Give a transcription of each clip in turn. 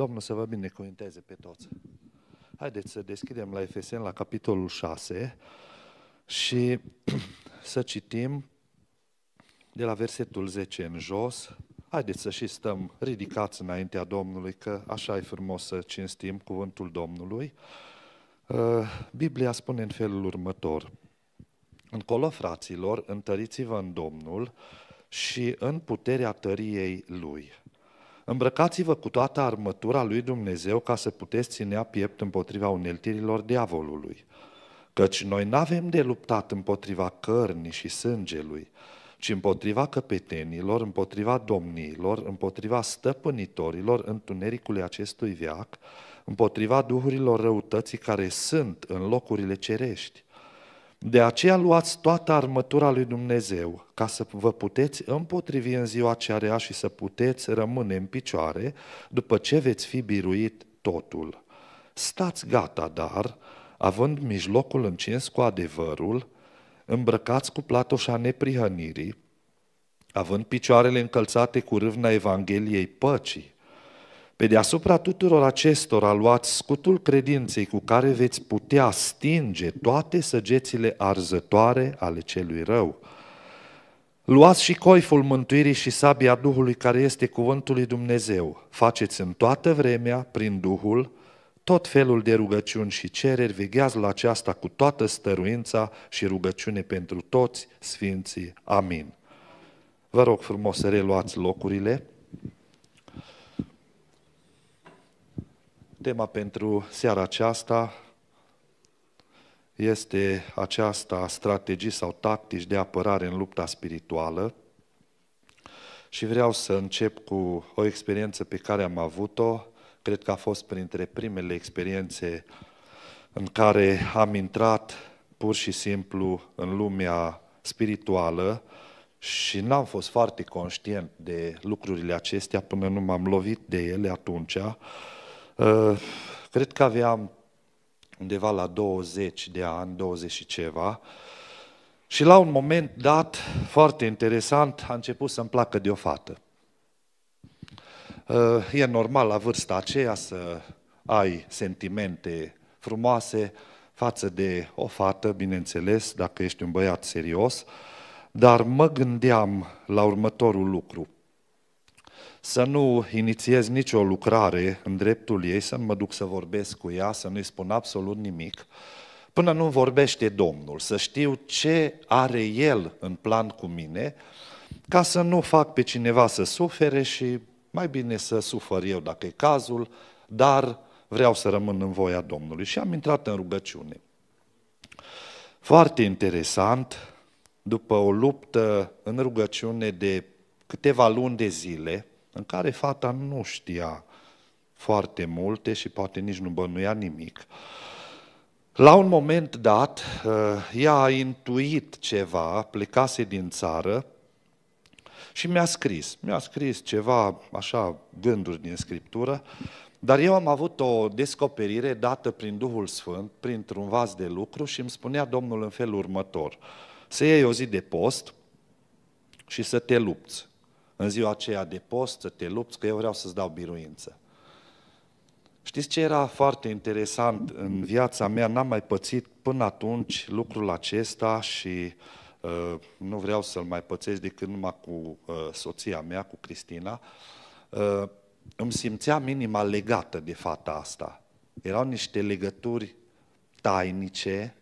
Domnul să vă binecuvinteze pe toți. Haideți să deschidem la Efeseni, la capitolul 6 și să citim de la versetul 10 în jos. Haideți să și stăm ridicați înaintea Domnului, că așa e frumos să cinstim cuvântul Domnului. Uh, Biblia spune în felul următor. Încolo, fraților, întăriți-vă în Domnul și în puterea tăriei Lui – Îmbrăcați-vă cu toată armătura lui Dumnezeu ca să puteți ținea piept împotriva uneltirilor diavolului. Căci noi n-avem de luptat împotriva cărnii și sângelui, ci împotriva căpetenilor, împotriva domniilor, împotriva stăpânitorilor întunericului acestui veac, împotriva duhurilor răutății care sunt în locurile cerești. De aceea luați toată armătura lui Dumnezeu, ca să vă puteți împotrivi în ziua ce are și să puteți rămâne în picioare, după ce veți fi biruit totul. Stați gata, dar, având mijlocul încins cu adevărul, îmbrăcați cu platoșa neprihănirii, având picioarele încălțate cu râvna Evangheliei păcii, pe deasupra tuturor acestora luați scutul credinței cu care veți putea stinge toate săgețile arzătoare ale celui rău. Luați și coiful mântuirii și sabia Duhului care este cuvântul lui Dumnezeu. Faceți în toată vremea, prin Duhul, tot felul de rugăciuni și cereri, vegheați la aceasta cu toată stăruința și rugăciune pentru toți Sfinții. Amin. Vă rog frumos să reluați locurile. Tema pentru seara aceasta este aceasta strategii sau tactici de apărare în lupta spirituală și vreau să încep cu o experiență pe care am avut-o. Cred că a fost printre primele experiențe în care am intrat pur și simplu în lumea spirituală și n-am fost foarte conștient de lucrurile acestea până nu m-am lovit de ele atunci. Eh, cred că aveam undeva la 20 de ani, 20 și ceva, și la un moment dat, foarte interesant, a început să-mi placă de o fată. Eh, e normal la vârsta aceea să ai sentimente frumoase față de o fată, bineînțeles, dacă ești un băiat serios, dar mă gândeam la următorul lucru – să nu inițiez nicio lucrare în dreptul ei, să nu mă duc să vorbesc cu ea, să nu-i spun absolut nimic, până nu vorbește Domnul, să știu ce are El în plan cu mine, ca să nu fac pe cineva să sufere și mai bine să sufăr eu dacă e cazul, dar vreau să rămân în voia Domnului. Și am intrat în rugăciune. Foarte interesant, după o luptă în rugăciune de câteva luni de zile, în care fata nu știa foarte multe și poate nici nu bănuia nimic. La un moment dat, uh, ea a intuit ceva, plecase din țară și mi-a scris. Mi-a scris ceva, așa, gânduri din Scriptură, dar eu am avut o descoperire dată prin Duhul Sfânt, printr-un vas de lucru și îmi spunea Domnul în felul următor, să iei o zi de post și să te lupți în ziua aceea de post, să te lupți, că eu vreau să-ți dau biruință. Știți ce era foarte interesant în viața mea? N-am mai pățit până atunci lucrul acesta și uh, nu vreau să-l mai pățesc decât numai cu uh, soția mea, cu Cristina. Uh, îmi simțeam inima legată de fata asta. Erau niște legături tainice,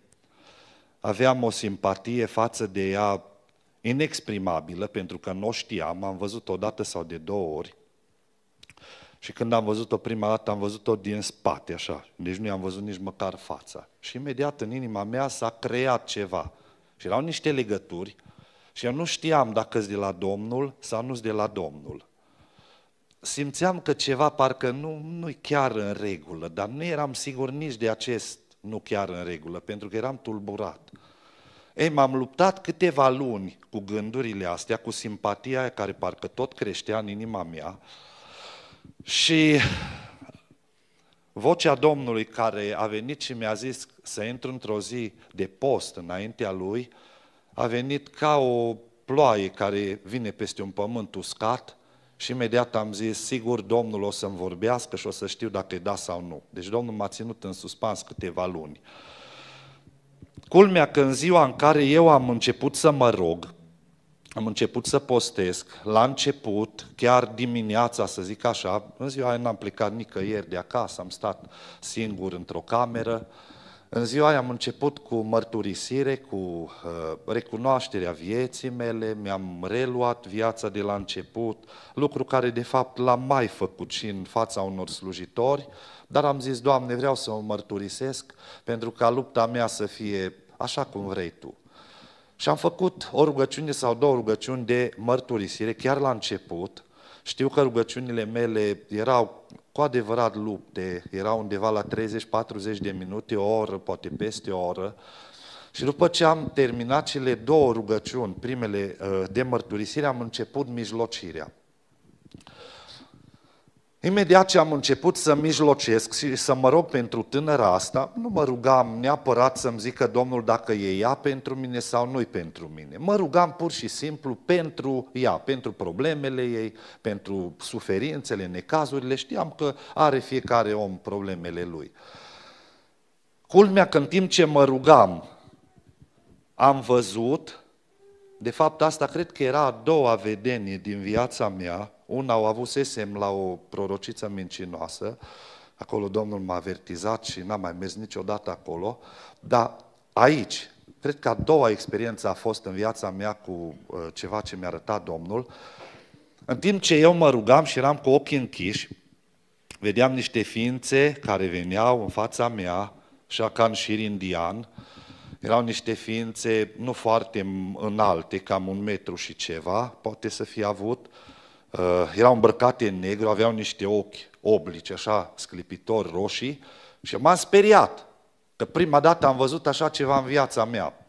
aveam o simpatie față de ea inexprimabilă, pentru că nu o știam, am văzut-o dată sau de două ori, și când am văzut-o prima dată, am văzut-o din spate, așa. Deci nu i-am văzut nici măcar fața. Și imediat în inima mea s-a creat ceva. Și erau niște legături și eu nu știam dacă sunt de la Domnul sau nu sunt de la Domnul. Simțeam că ceva parcă nu, nu-i chiar în regulă, dar nu eram sigur nici de acest nu chiar în regulă, pentru că eram tulburat. Ei, m-am luptat câteva luni cu gândurile astea, cu simpatia care parcă tot creștea în inima mea și vocea Domnului care a venit și mi-a zis să intru într-o zi de post înaintea lui, a venit ca o ploaie care vine peste un pământ uscat și imediat am zis, sigur, Domnul o să-mi vorbească și o să știu dacă e da sau nu. Deci Domnul m-a ținut în suspans câteva luni. Culmea că în ziua în care eu am început să mă rog, am început să postesc, la început, chiar dimineața, să zic așa, în ziua aia n-am plecat nicăieri de acasă, am stat singur într-o cameră, în ziua aia am început cu mărturisire, cu uh, recunoașterea vieții mele, mi-am reluat viața de la început, lucru care de fapt l-am mai făcut și în fața unor slujitori, uh, dar am zis, Doamne, vreau să mă mărturisesc pentru ca lupta mea să fie așa cum vrei Tu. Și am făcut o rugăciune sau două rugăciuni de mărturisire, chiar la început. Știu că rugăciunile mele erau cu adevărat lupte, erau undeva la 30-40 de minute, o oră, poate peste o oră. Și după ce am terminat cele două rugăciuni, primele uh, de mărturisire, am început mijlocirea. Imediat ce am început să mijlocesc și să mă rog pentru tânăra asta, nu mă rugam neapărat să-mi zică Domnul dacă e ea pentru mine sau nu pentru mine. Mă rugam pur și simplu pentru ea, pentru problemele ei, pentru suferințele, necazurile. Știam că are fiecare om problemele lui. Culmea că în timp ce mă rugam, am văzut de fapt, asta cred că era a doua vedenie din viața mea. Una o avusesem la o prorociță mincinoasă, acolo Domnul m-a avertizat și n-am mai mers niciodată acolo, dar aici, cred că a doua experiență a fost în viața mea cu uh, ceva ce mi-a arătat Domnul. În timp ce eu mă rugam și eram cu ochii închiși, vedeam niște ființe care veneau în fața mea, șacan și indian, erau niște ființe nu foarte înalte, cam un metru și ceva, poate să fie avut. Uh, erau îmbrăcate în negru, aveau niște ochi oblici, așa, sclipitori roșii. Și m-am speriat, că prima dată am văzut așa ceva în viața mea.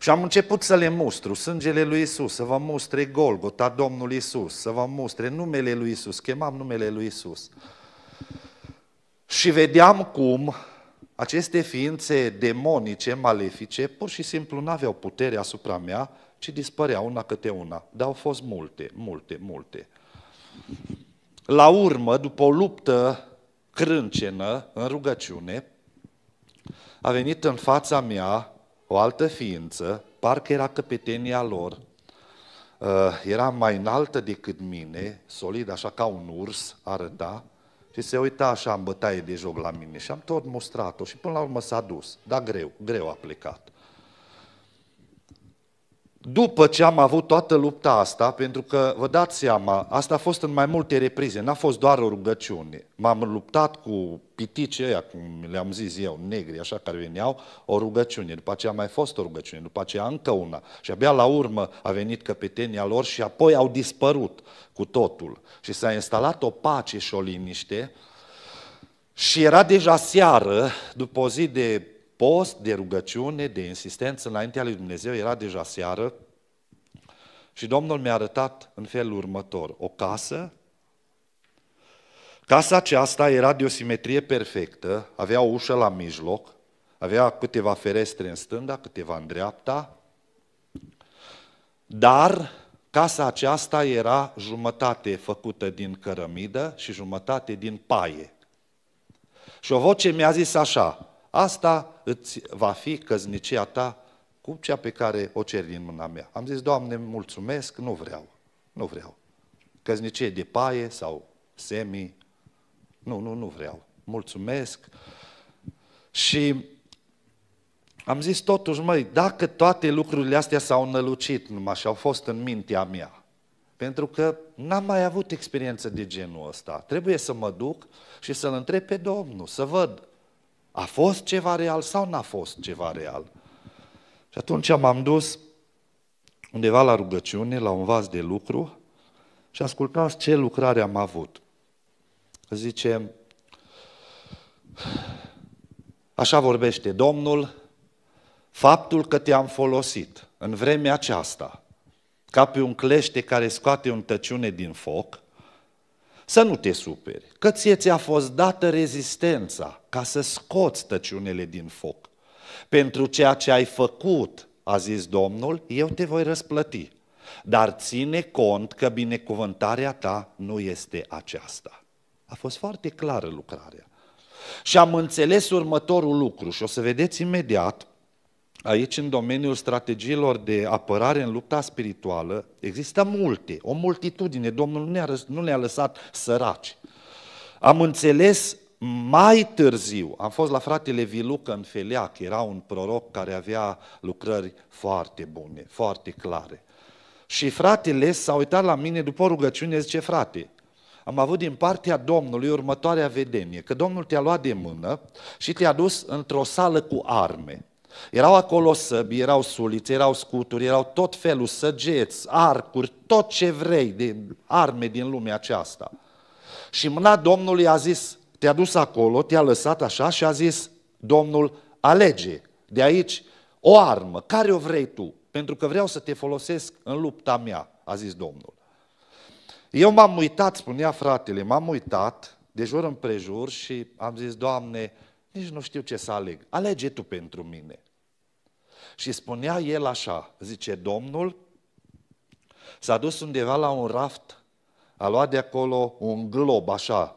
Și am început să le mustru, sângele lui Isus, să vă mustre Golgota, Domnul Isus, să vă mustre numele lui Isus, chemam numele lui Isus. Și vedeam cum aceste ființe demonice, malefice, pur și simplu nu aveau putere asupra mea, ci dispăreau una câte una. Dar au fost multe, multe, multe. La urmă, după o luptă crâncenă, în rugăciune, a venit în fața mea o altă ființă, parcă era căpetenia lor, uh, era mai înaltă decât mine, solid, așa ca un urs, arăta, și se uita așa în bătaie de joc la mine și am tot mustrat-o și până la urmă s-a dus. Dar greu, greu a plecat. După ce am avut toată lupta asta, pentru că vă dați seama, asta a fost în mai multe reprize, n-a fost doar o rugăciune. M-am luptat cu pitici aia, cum le-am zis eu, negri, așa care veneau, o rugăciune. După aceea a mai fost o rugăciune, după aceea încă una. Și abia la urmă a venit căpetenia lor și apoi au dispărut cu totul. Și s-a instalat o pace și o liniște. Și era deja seară, după o zi de post, de rugăciune, de insistență înaintea lui Dumnezeu, era deja seară și Domnul mi-a arătat în felul următor, o casă, casa aceasta era de o simetrie perfectă, avea o ușă la mijloc, avea câteva ferestre în stânga, câteva în dreapta, dar casa aceasta era jumătate făcută din cărămidă și jumătate din paie. Și o voce mi-a zis așa, Asta îți va fi căznicia ta cu cea pe care o ceri din mâna mea. Am zis, Doamne, mulțumesc, nu vreau, nu vreau. Căznicie de paie sau semi, nu, nu, nu vreau. Mulțumesc. Și am zis totuși, măi, dacă toate lucrurile astea s-au înălucit numai și au fost în mintea mea, pentru că n-am mai avut experiență de genul ăsta. Trebuie să mă duc și să-L întreb pe Domnul, să văd a fost ceva real sau n-a fost ceva real? Și atunci m-am dus undeva la rugăciune, la un vas de lucru și ascultați ce lucrare am avut. Zice, așa vorbește Domnul, faptul că te-am folosit în vremea aceasta, ca pe un clește care scoate un tăciune din foc, să nu te superi, că ție ți-a fost dată rezistența, ca să scoți tăciunele din foc. Pentru ceea ce ai făcut, a zis Domnul, eu te voi răsplăti. Dar ține cont că binecuvântarea ta nu este aceasta. A fost foarte clară lucrarea. Și am înțeles următorul lucru și o să vedeți imediat, aici în domeniul strategiilor de apărare în lupta spirituală, există multe, o multitudine, Domnul nu ne-a lăsat săraci. Am înțeles mai târziu, am fost la fratele Vilucă în Feliac, era un proroc care avea lucrări foarte bune, foarte clare. Și fratele s-a uitat la mine după rugăciune, zice, frate, am avut din partea Domnului următoarea vedenie, că Domnul te-a luat de mână și te-a dus într-o sală cu arme. Erau acolo săbi, erau sulițe, erau scuturi, erau tot felul, săgeți, arcuri, tot ce vrei de arme din lumea aceasta. Și mâna Domnului a zis, te-a dus acolo, te-a lăsat așa și a zis, Domnul, alege de aici o armă, care o vrei tu, pentru că vreau să te folosesc în lupta mea, a zis Domnul. Eu m-am uitat, spunea fratele, m-am uitat de jur împrejur și am zis, Doamne, nici nu știu ce să aleg, alege Tu pentru mine. Și spunea el așa, zice, Domnul s-a dus undeva la un raft, a luat de acolo un glob așa,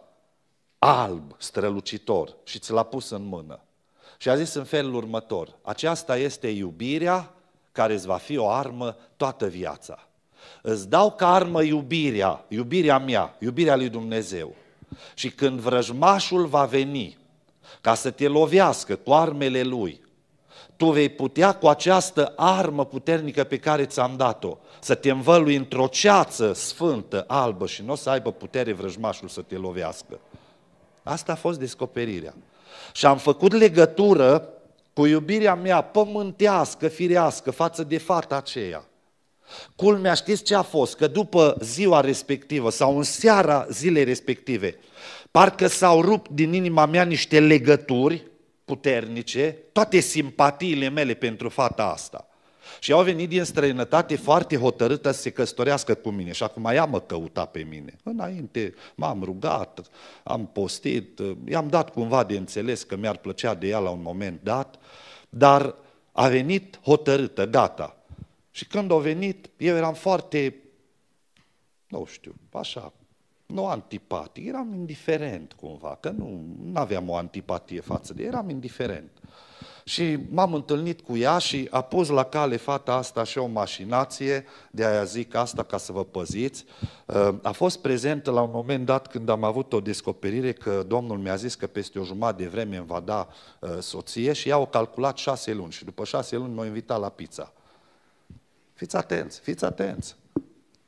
alb, strălucitor și ți l-a pus în mână. Și a zis în felul următor, aceasta este iubirea care îți va fi o armă toată viața. Îți dau ca armă iubirea, iubirea mea, iubirea lui Dumnezeu. Și când vrăjmașul va veni ca să te lovească cu armele lui, tu vei putea cu această armă puternică pe care ți-am dat-o să te învălui într-o ceață sfântă, albă și nu o să aibă putere vrăjmașul să te lovească. Asta a fost descoperirea. Și am făcut legătură cu iubirea mea pământească, firească, față de fata aceea. Culmea, știți ce a fost? Că după ziua respectivă sau în seara zilei respective, parcă s-au rupt din inima mea niște legături puternice, toate simpatiile mele pentru fata asta. Și au venit din străinătate foarte hotărâtă să se căsătorească cu mine. Și acum ea mă căuta pe mine. Înainte m-am rugat, am postit, i-am dat cumva de înțeles că mi-ar plăcea de ea la un moment dat, dar a venit hotărâtă, gata. Și când a venit, eu eram foarte, nu știu, așa, nu antipatic, eram indiferent cumva, că nu aveam o antipatie față de eram indiferent. Și m-am întâlnit cu ea și a pus la cale fata asta și o mașinație, de aia zic asta ca să vă păziți. Uh, a fost prezentă la un moment dat când am avut o descoperire că Domnul mi-a zis că peste o jumătate de vreme îmi va da uh, soție și ea o calculat șase luni și după șase luni m a invitat la pizza. Fiți atenți, fiți atenți.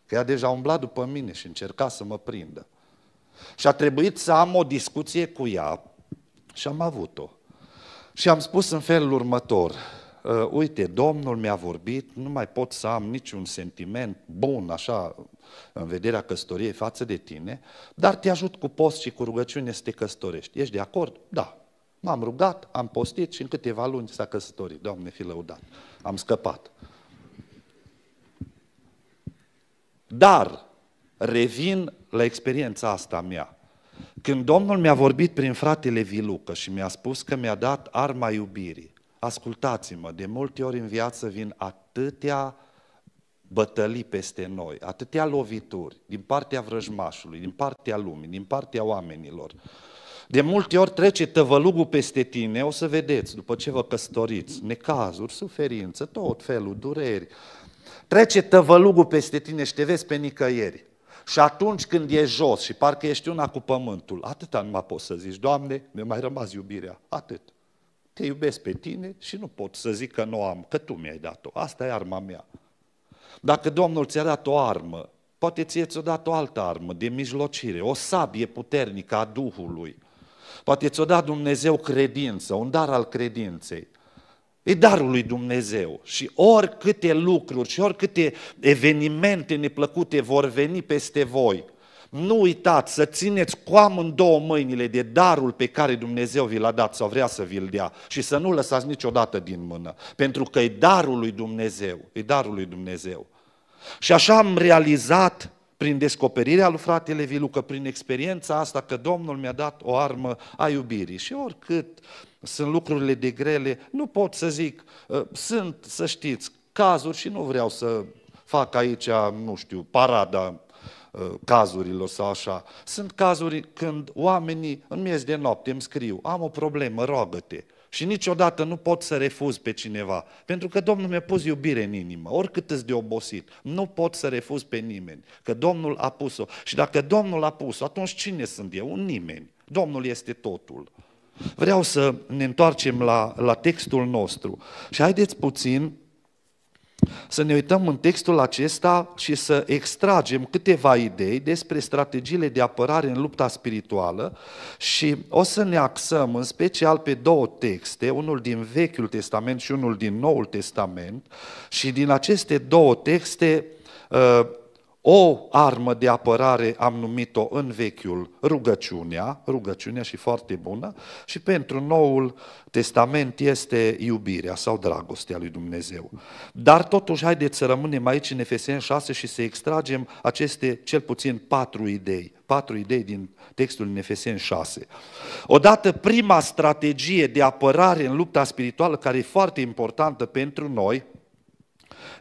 Că ea deja umbla după mine și încerca să mă prindă. Și a trebuit să am o discuție cu ea și am avut-o. Și am spus în felul următor, ă, uite, Domnul mi-a vorbit, nu mai pot să am niciun sentiment bun, așa, în vederea căsătoriei față de tine, dar te ajut cu post și cu rugăciune să te căsătorești. Ești de acord? Da. M-am rugat, am postit și în câteva luni s-a căsătorit. Doamne, fi lăudat. Am scăpat. Dar revin la experiența asta mea. Când Domnul mi-a vorbit prin fratele Vilucă și mi-a spus că mi-a dat arma iubirii, ascultați-mă, de multe ori în viață vin atâtea bătălii peste noi, atâtea lovituri din partea vrăjmașului, din partea lumii, din partea oamenilor. De multe ori trece tăvălugul peste tine, o să vedeți, după ce vă căsătoriți, necazuri, suferință, tot felul, dureri. Trece tăvălugul peste tine și te vezi pe nicăieri. Și atunci când e jos și parcă ești una cu pământul, atâta nu mai poți să zici, Doamne, mi-a mai rămas iubirea, atât. Te iubesc pe tine și nu pot să zic că nu am, că tu mi-ai dat-o. Asta e arma mea. Dacă Domnul ți-a dat o armă, poate ție ți-a dat o altă armă de mijlocire, o sabie puternică a Duhului. Poate ți-a dat Dumnezeu credință, un dar al credinței. E darul lui Dumnezeu și oricâte lucruri și oricâte evenimente neplăcute vor veni peste voi, nu uitați să țineți cu amândouă mâinile de darul pe care Dumnezeu vi l-a dat sau vrea să vi-l dea și să nu lăsați niciodată din mână, pentru că e darul lui Dumnezeu, e darul lui Dumnezeu. Și așa am realizat prin descoperirea lui fratele Vilu, că prin experiența asta că Domnul mi-a dat o armă a iubirii și oricât sunt lucrurile de grele, nu pot să zic, ă, sunt, să știți, cazuri și nu vreau să fac aici, nu știu, parada ă, cazurilor sau așa. Sunt cazuri când oamenii în miez de noapte îmi scriu, am o problemă, roagă-te. Și niciodată nu pot să refuz pe cineva, pentru că Domnul mi-a pus iubire în inimă, oricât îți de obosit, nu pot să refuz pe nimeni, că Domnul a pus-o. Și dacă Domnul a pus-o, atunci cine sunt eu? Un nimeni. Domnul este totul. Vreau să ne întoarcem la, la textul nostru și haideți puțin să ne uităm în textul acesta și să extragem câteva idei despre strategiile de apărare în lupta spirituală și o să ne axăm în special pe două texte, unul din Vechiul Testament și unul din Noul Testament și din aceste două texte uh, o armă de apărare am numit-o în vechiul rugăciunea, rugăciunea și foarte bună, și pentru Noul Testament este iubirea sau dragostea lui Dumnezeu. Dar totuși haideți să rămânem aici în Efeseni 6 și să extragem aceste cel puțin patru idei, patru idei din textul în Efeseni 6. Odată, prima strategie de apărare în lupta spirituală, care e foarte importantă pentru noi,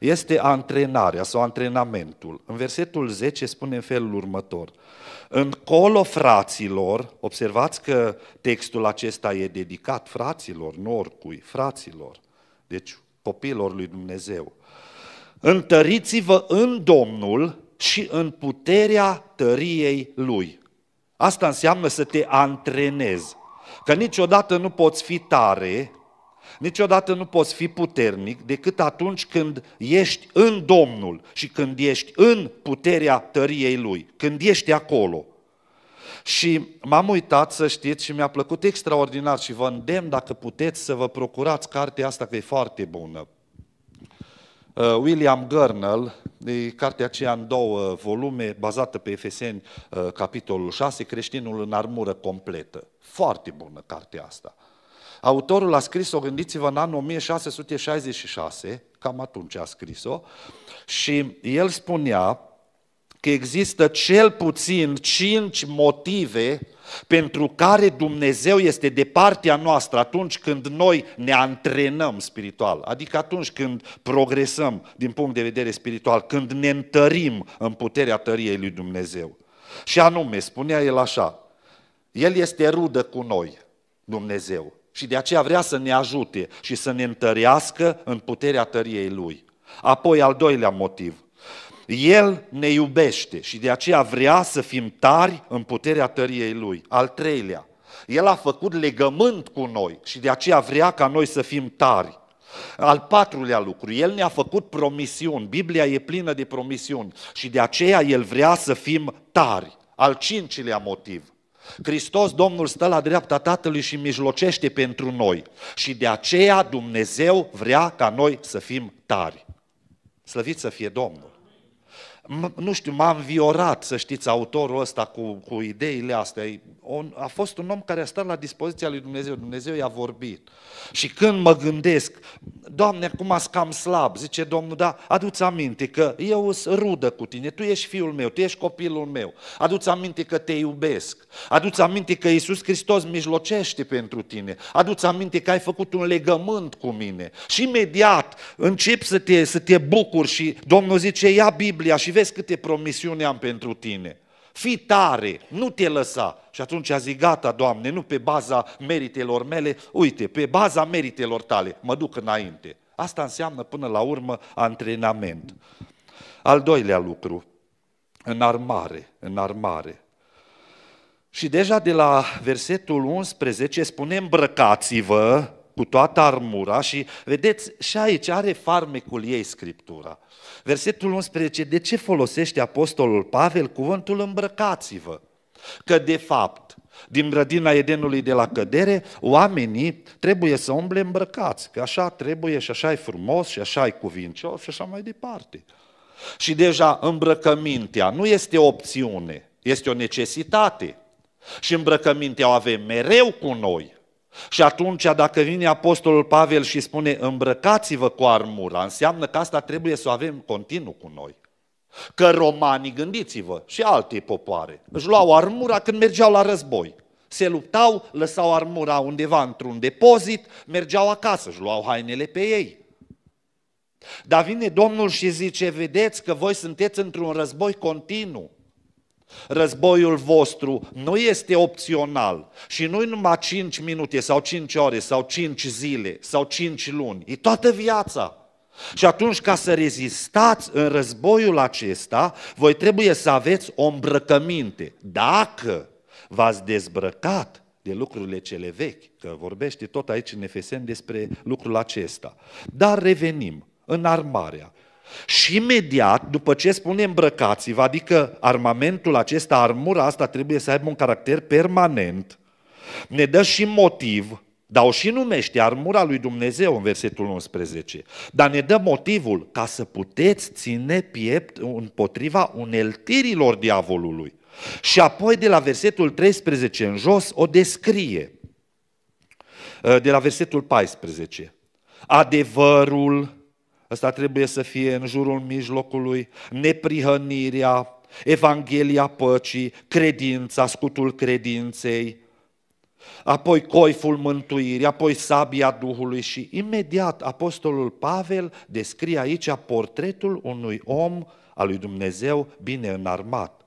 este antrenarea sau antrenamentul. În versetul 10 spune în felul următor. Încolo fraților, observați că textul acesta e dedicat fraților, nu oricui, fraților, deci copilor lui Dumnezeu. Întăriți-vă în Domnul și în puterea tăriei Lui. Asta înseamnă să te antrenezi. Că niciodată nu poți fi tare Niciodată nu poți fi puternic decât atunci când ești în Domnul și când ești în puterea tăriei Lui, când ești acolo. Și m-am uitat, să știți, și mi-a plăcut extraordinar și vă îndemn dacă puteți să vă procurați cartea asta, că e foarte bună. Uh, William Gurnall, e cartea aceea în două volume, bazată pe Efeseni, uh, capitolul 6, Creștinul în armură completă. Foarte bună cartea asta. Autorul a scris-o, gândiți-vă, în anul 1666, cam atunci a scris-o, și el spunea că există cel puțin cinci motive pentru care Dumnezeu este de partea noastră atunci când noi ne antrenăm spiritual, adică atunci când progresăm din punct de vedere spiritual, când ne întărim în puterea tăriei lui Dumnezeu. Și anume, spunea el așa, El este rudă cu noi, Dumnezeu. Și de aceea vrea să ne ajute și să ne întărească în puterea tăriei Lui. Apoi, al doilea motiv. El ne iubește și de aceea vrea să fim tari în puterea tăriei Lui. Al treilea. El a făcut legământ cu noi și de aceea vrea ca noi să fim tari. Al patrulea lucru, El ne-a făcut promisiuni, Biblia e plină de promisiuni și de aceea El vrea să fim tari. Al cincilea motiv, Hristos Domnul stă la dreapta Tatălui și mijlocește pentru noi. Și de aceea Dumnezeu vrea ca noi să fim tari. Slăvit să fie Domnul! nu știu, m-a înviorat, să știți, autorul ăsta cu, cu ideile astea. A fost un om care a stat la dispoziția lui Dumnezeu. Dumnezeu i-a vorbit. Și când mă gândesc, Doamne, acum sunt cam slab, zice Domnul, da, adu-ți aminte că eu sunt rudă cu tine, tu ești fiul meu, tu ești copilul meu. Adu-ți aminte că te iubesc. Adu-ți aminte că Iisus Hristos mijlocește pentru tine. Adu-ți aminte că ai făcut un legământ cu mine. Și imediat începi să te, să te bucuri și Domnul zice, ia Biblia și vezi vezi câte promisiuni am pentru tine. Fii tare, nu te lăsa. Și atunci a zis, gata, Doamne, nu pe baza meritelor mele, uite, pe baza meritelor tale, mă duc înainte. Asta înseamnă până la urmă antrenament. Al doilea lucru, înarmare, înarmare. Și deja de la versetul 11 spune îmbrăcați-vă cu toată armura și vedeți și aici are farmecul ei Scriptura. Versetul 11, de ce folosește Apostolul Pavel cuvântul îmbrăcați-vă? Că de fapt, din grădina Edenului de la cădere, oamenii trebuie să umble îmbrăcați, că așa trebuie și așa e frumos și așa e cuvincios și așa mai departe. Și deja îmbrăcămintea nu este o opțiune, este o necesitate. Și îmbrăcămintea o avem mereu cu noi. Și atunci, dacă vine Apostolul Pavel și spune îmbrăcați-vă cu armura, înseamnă că asta trebuie să o avem continuu cu noi. Că romanii, gândiți-vă, și alte popoare, își luau armura când mergeau la război. Se luptau, lăsau armura undeva într-un depozit, mergeau acasă, își luau hainele pe ei. Dar vine Domnul și zice, vedeți că voi sunteți într-un război continuu. Războiul vostru nu este opțional și nu numai 5 minute sau 5 ore sau 5 zile sau 5 luni, e toată viața. Și atunci ca să rezistați în războiul acesta, voi trebuie să aveți o îmbrăcăminte. Dacă v-ați dezbrăcat de lucrurile cele vechi, că vorbește tot aici în Efesen despre lucrul acesta. Dar revenim în armarea. Și imediat, după ce spune îmbrăcați-vă, adică armamentul acesta, armura asta trebuie să aibă un caracter permanent, ne dă și motiv, dar o și numește armura lui Dumnezeu în versetul 11, dar ne dă motivul ca să puteți ține piept împotriva uneltirilor diavolului. Și apoi de la versetul 13 în jos o descrie, ă, de la versetul 14. Adevărul, Ăsta trebuie să fie în jurul mijlocului, neprihănirea, Evanghelia păcii, credința, scutul credinței, apoi coiful mântuirii, apoi sabia Duhului și imediat Apostolul Pavel descrie aici portretul unui om al lui Dumnezeu bine înarmat.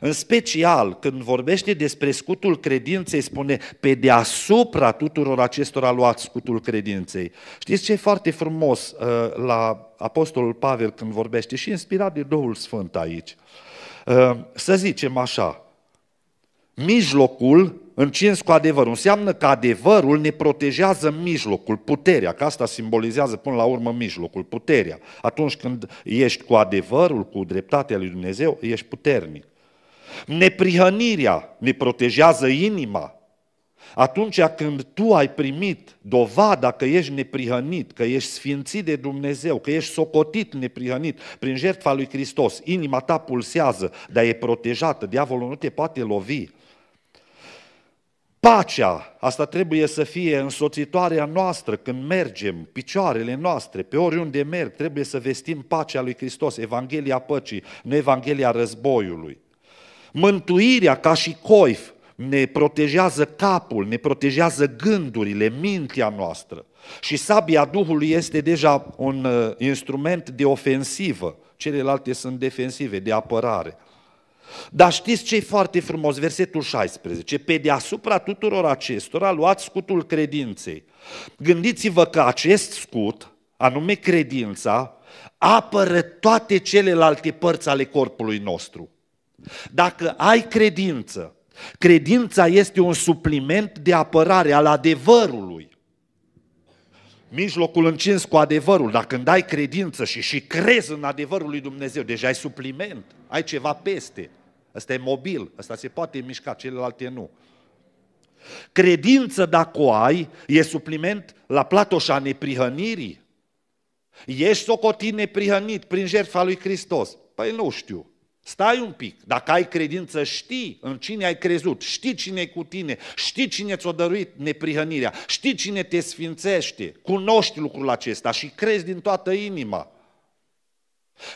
În special, când vorbește despre scutul credinței, spune pe deasupra tuturor acestora luați scutul credinței. Știți ce e foarte frumos uh, la Apostolul Pavel când vorbește și inspirat de Duhul Sfânt aici? Uh, să zicem așa, mijlocul încins cu adevărul. Înseamnă că adevărul ne protejează mijlocul, puterea, că asta simbolizează până la urmă mijlocul, puterea. Atunci când ești cu adevărul, cu dreptatea lui Dumnezeu, ești puternic. Neprihănirea ne protejează inima. Atunci când tu ai primit dovada că ești neprihănit, că ești sfințit de Dumnezeu, că ești socotit neprihănit prin jertfa lui Hristos, inima ta pulsează, dar e protejată, diavolul nu te poate lovi. Pacea, asta trebuie să fie însoțitoarea noastră când mergem, picioarele noastre, pe oriunde merg, trebuie să vestim pacea lui Hristos, Evanghelia păcii, nu Evanghelia războiului. Mântuirea, ca și coif, ne protejează capul, ne protejează gândurile, mintea noastră. Și sabia Duhului este deja un uh, instrument de ofensivă, celelalte sunt defensive, de apărare. Dar știți ce e foarte frumos? Versetul 16. Pe deasupra tuturor acestora luați scutul credinței. Gândiți-vă că acest scut, anume credința, apără toate celelalte părți ale corpului nostru. Dacă ai credință, credința este un supliment de apărare al adevărului. Mijlocul încins cu adevărul, dacă când ai credință și, și crezi în adevărul lui Dumnezeu, deja ai supliment, ai ceva peste. Ăsta e mobil, ăsta se poate mișca, celelalte nu. Credință dacă o ai, e supliment la platoșa neprihănirii. Ești socotit neprihănit prin jertfa lui Hristos. Păi nu știu. Stai un pic, dacă ai credință, știi în cine ai crezut, știi cine e cu tine, știi cine ți-a dăruit neprihănirea, știi cine te sfințește, cunoști lucrul acesta și crezi din toată inima.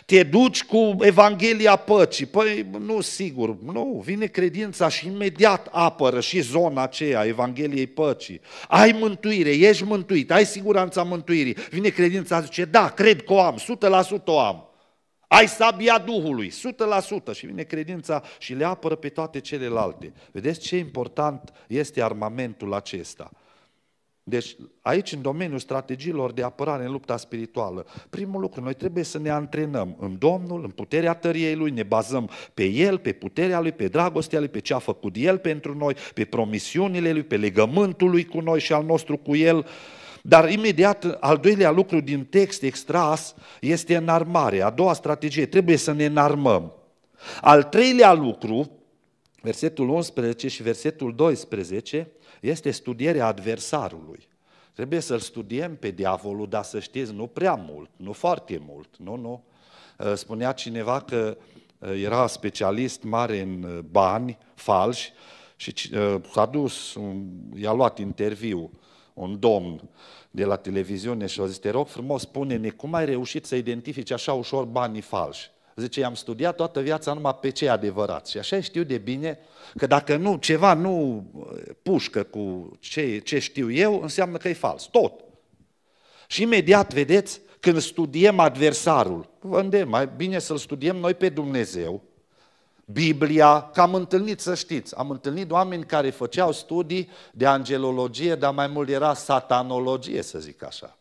Te duci cu Evanghelia păcii, păi nu sigur, nu, vine credința și imediat apără și zona aceea, Evangheliei păcii. Ai mântuire, ești mântuit, ai siguranța mântuirii, vine credința, zice, da, cred că o am, 100% o am. Ai sabia Duhului, 100% și vine credința și le apără pe toate celelalte. Vedeți ce important este armamentul acesta. Deci aici, în domeniul strategiilor de apărare în lupta spirituală, primul lucru, noi trebuie să ne antrenăm în Domnul, în puterea tăriei Lui, ne bazăm pe El, pe puterea Lui, pe dragostea Lui, pe ce a făcut El pentru noi, pe promisiunile Lui, pe legământul Lui cu noi și al nostru cu El. Uh, dar imediat, al doilea lucru din text extras este înarmare. A doua strategie, trebuie să ne înarmăm. Al treilea lucru, versetul 11 și versetul 12, este studierea adversarului. Trebuie să-l studiem pe diavolul, dar să știți, nu prea mult, nu foarte mult, nu, nu. Ă, spunea cineva că ă, era specialist mare în ă, bani falși și s-a dus, i-a luat interviu un domn de la televiziune și a zis, te rog frumos, spune-ne cum ai reușit să identifici așa ușor banii falși. Zice, i-am studiat toată viața numai pe cei adevărați. Și așa știu de bine că dacă nu, ceva nu uh, pușcă cu ce, ce știu eu, înseamnă că e fals. Tot. Și imediat, vedeți, când studiem adversarul, vândem, mai bine să-l studiem noi pe Dumnezeu, Biblia, că am întâlnit, să știți, am întâlnit oameni care făceau studii de angelologie, dar mai mult era satanologie, să zic așa.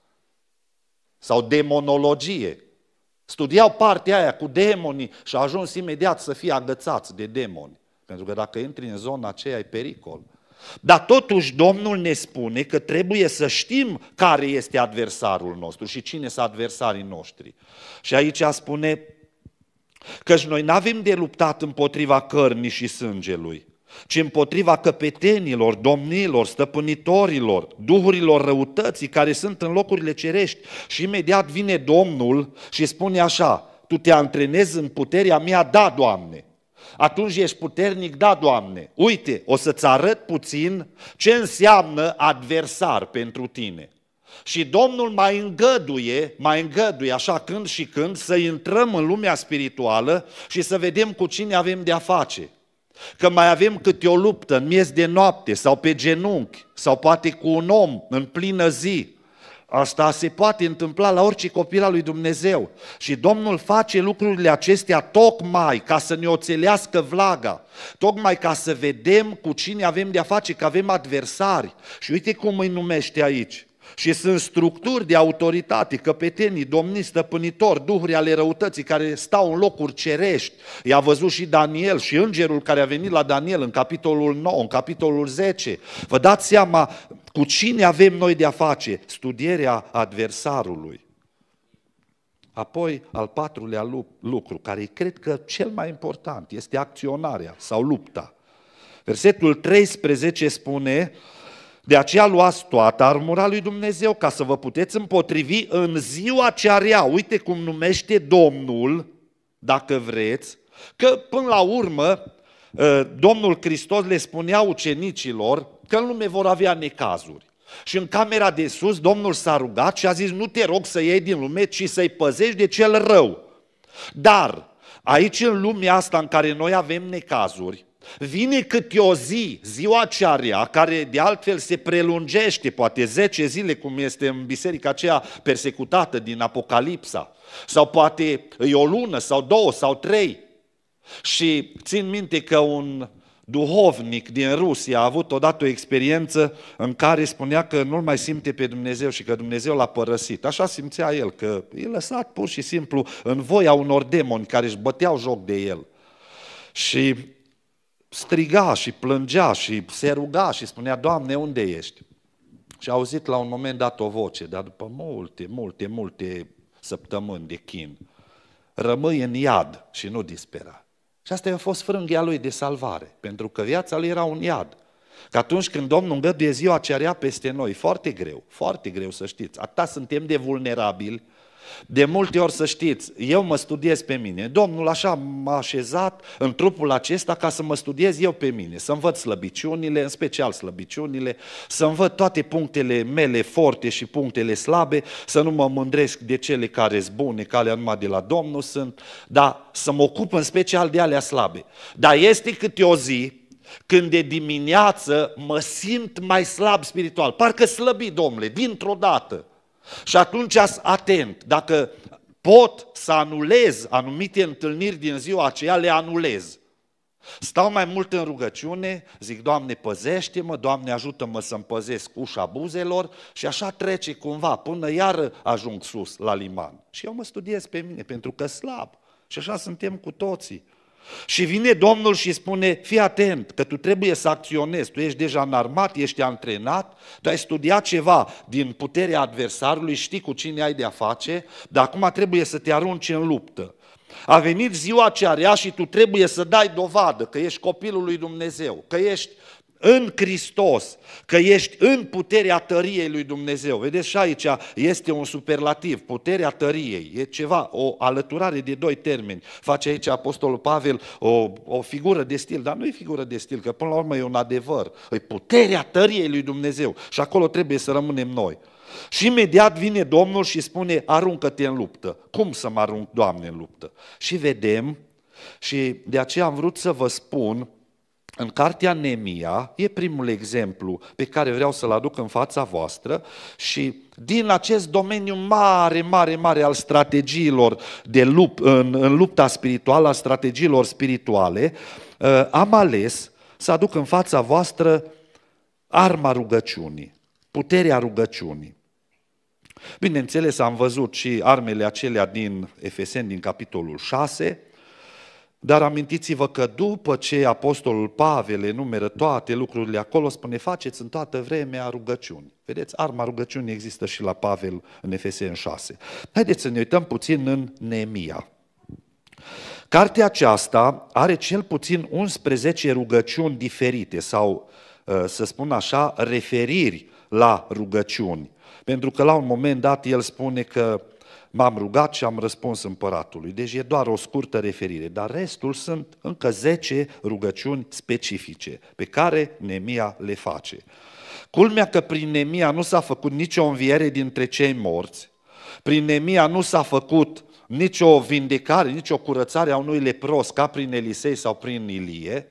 Sau demonologie. Studiau partea aia cu demonii și au ajuns imediat să fie agățați de demoni. Pentru că dacă intri în zona aceea, e pericol. Dar totuși Domnul ne spune că trebuie să știm care este adversarul nostru și cine sunt adversarii noștri. Și aici spune Căci noi nu avem de luptat împotriva cărnii și sângelui, ci împotriva căpetenilor, domnilor, stăpânitorilor, duhurilor răutății care sunt în locurile cerești. Și imediat vine Domnul și spune așa, tu te antrenezi în puterea mea, da, Doamne. Atunci ești puternic, da, Doamne. Uite, o să-ți arăt puțin ce înseamnă adversar pentru tine. Și Domnul mai îngăduie, mai îngăduie așa când și când să intrăm în lumea spirituală și să vedem cu cine avem de-a face. Că mai avem câte o luptă în miez de noapte sau pe genunchi sau poate cu un om în plină zi. Asta se poate întâmpla la orice copil al lui Dumnezeu. Și Domnul face lucrurile acestea tocmai ca să ne oțelească vlaga, tocmai ca să vedem cu cine avem de-a face, că avem adversari. Și uite cum îi numește aici. Și sunt structuri de autoritate, căpetenii, domnii, stăpânitori, duhuri ale răutății care stau în locuri cerești. I-a văzut și Daniel și îngerul care a venit la Daniel în capitolul 9, în capitolul 10. Vă dați seama cu cine avem noi de a face? Studierea adversarului. Apoi, al patrulea lucru, care cred că cel mai important, este acționarea sau lupta. Versetul 13 spune, de aceea luați toată armura lui Dumnezeu ca să vă puteți împotrivi în ziua ce rea. Uite cum numește Domnul, dacă vreți, că până la urmă ă, Domnul Hristos le spunea ucenicilor că în lume vor avea necazuri. Și în camera de sus Domnul s-a rugat și a zis nu te rog să iei din lume, ci să-i păzești de cel rău. Dar aici în lumea asta în care noi avem necazuri, Vine câte o zi, ziua cea rea, care de altfel se prelungește, poate 10 zile, cum este în biserica aceea persecutată din Apocalipsa, sau poate e o lună, sau două, sau trei. Și țin minte că un duhovnic din Rusia a avut odată o experiență în care spunea că nu-L mai simte pe Dumnezeu și că Dumnezeu l-a părăsit. Așa simțea el, că e lăsat pur și simplu în voia unor demoni care își băteau joc de el. Și striga și plângea și se ruga și spunea, Doamne, unde ești? Și a auzit la un moment dat o voce, dar după multe, multe, multe săptămâni de chin, rămâi în iad și nu dispera. Și asta a fost frânghia lui de salvare, pentru că viața lui era un iad. Că atunci când Domnul îngăduie ziua cerea peste noi, foarte greu, foarte greu să știți, atâta suntem de vulnerabili, de multe ori să știți, eu mă studiez pe mine. Domnul așa m-a așezat în trupul acesta ca să mă studiez eu pe mine, să învăț slăbiciunile, în special slăbiciunile, să învăț toate punctele mele forte și punctele slabe, să nu mă mândresc de cele care sunt bune, care numai de la Domnul sunt, dar să mă ocup în special de alea slabe. Dar este câte o zi când de dimineață mă simt mai slab spiritual, parcă slăbi, domnule, dintr-o dată. Și atunci atent, dacă pot să anulez anumite întâlniri din ziua aceea, le anulez. Stau mai mult în rugăciune, zic, Doamne, păzește-mă, Doamne, ajută-mă să-mi păzesc ușa buzelor și așa trece cumva, până iară ajung sus la liman. Și eu mă studiez pe mine, pentru că slab. Și așa suntem cu toții. Și vine Domnul și spune, fii atent, că tu trebuie să acționezi, tu ești deja înarmat, ești antrenat, tu ai studiat ceva din puterea adversarului, știi cu cine ai de-a face, dar acum trebuie să te arunci în luptă. A venit ziua cea are și tu trebuie să dai dovadă că ești copilul lui Dumnezeu, că ești în Hristos, că ești în puterea tăriei lui Dumnezeu. Vedeți și aici este un superlativ, puterea tăriei, e ceva, o alăturare de doi termeni. Face aici Apostolul Pavel o, o figură de stil, dar nu e figură de stil, că până la urmă e un adevăr, e puterea tăriei lui Dumnezeu și acolo trebuie să rămânem noi. Și imediat vine Domnul și spune, aruncă-te în luptă. Cum să mă arunc, Doamne, în luptă? Și vedem, și de aceea am vrut să vă spun, în cartea Nemia e primul exemplu pe care vreau să-l aduc în fața voastră și din acest domeniu mare, mare, mare al strategiilor de lup, în, în lupta spirituală, a strategiilor spirituale, uh, am ales să aduc în fața voastră arma rugăciunii, puterea rugăciunii. Bineînțeles, am văzut și armele acelea din Efeseni, din capitolul 6, dar amintiți-vă că după ce apostolul Pavel enumeră toate lucrurile acolo, spune faceți în toată vremea rugăciuni. Vedeți, arma rugăciunii există și la Pavel în Efeseni 6. Haideți să ne uităm puțin în Nemia. Cartea aceasta are cel puțin 11 rugăciuni diferite sau, ă, să spun așa, referiri la rugăciuni. Pentru că la un moment dat el spune că m-am rugat și am răspuns împăratului. Deci e doar o scurtă referire, dar restul sunt încă 10 rugăciuni specifice pe care Nemia le face. Culmea că prin Nemia nu s-a făcut nicio înviere dintre cei morți, prin Nemia nu s-a făcut nicio vindecare, nicio curățare a unui lepros, ca prin Elisei sau prin Ilie,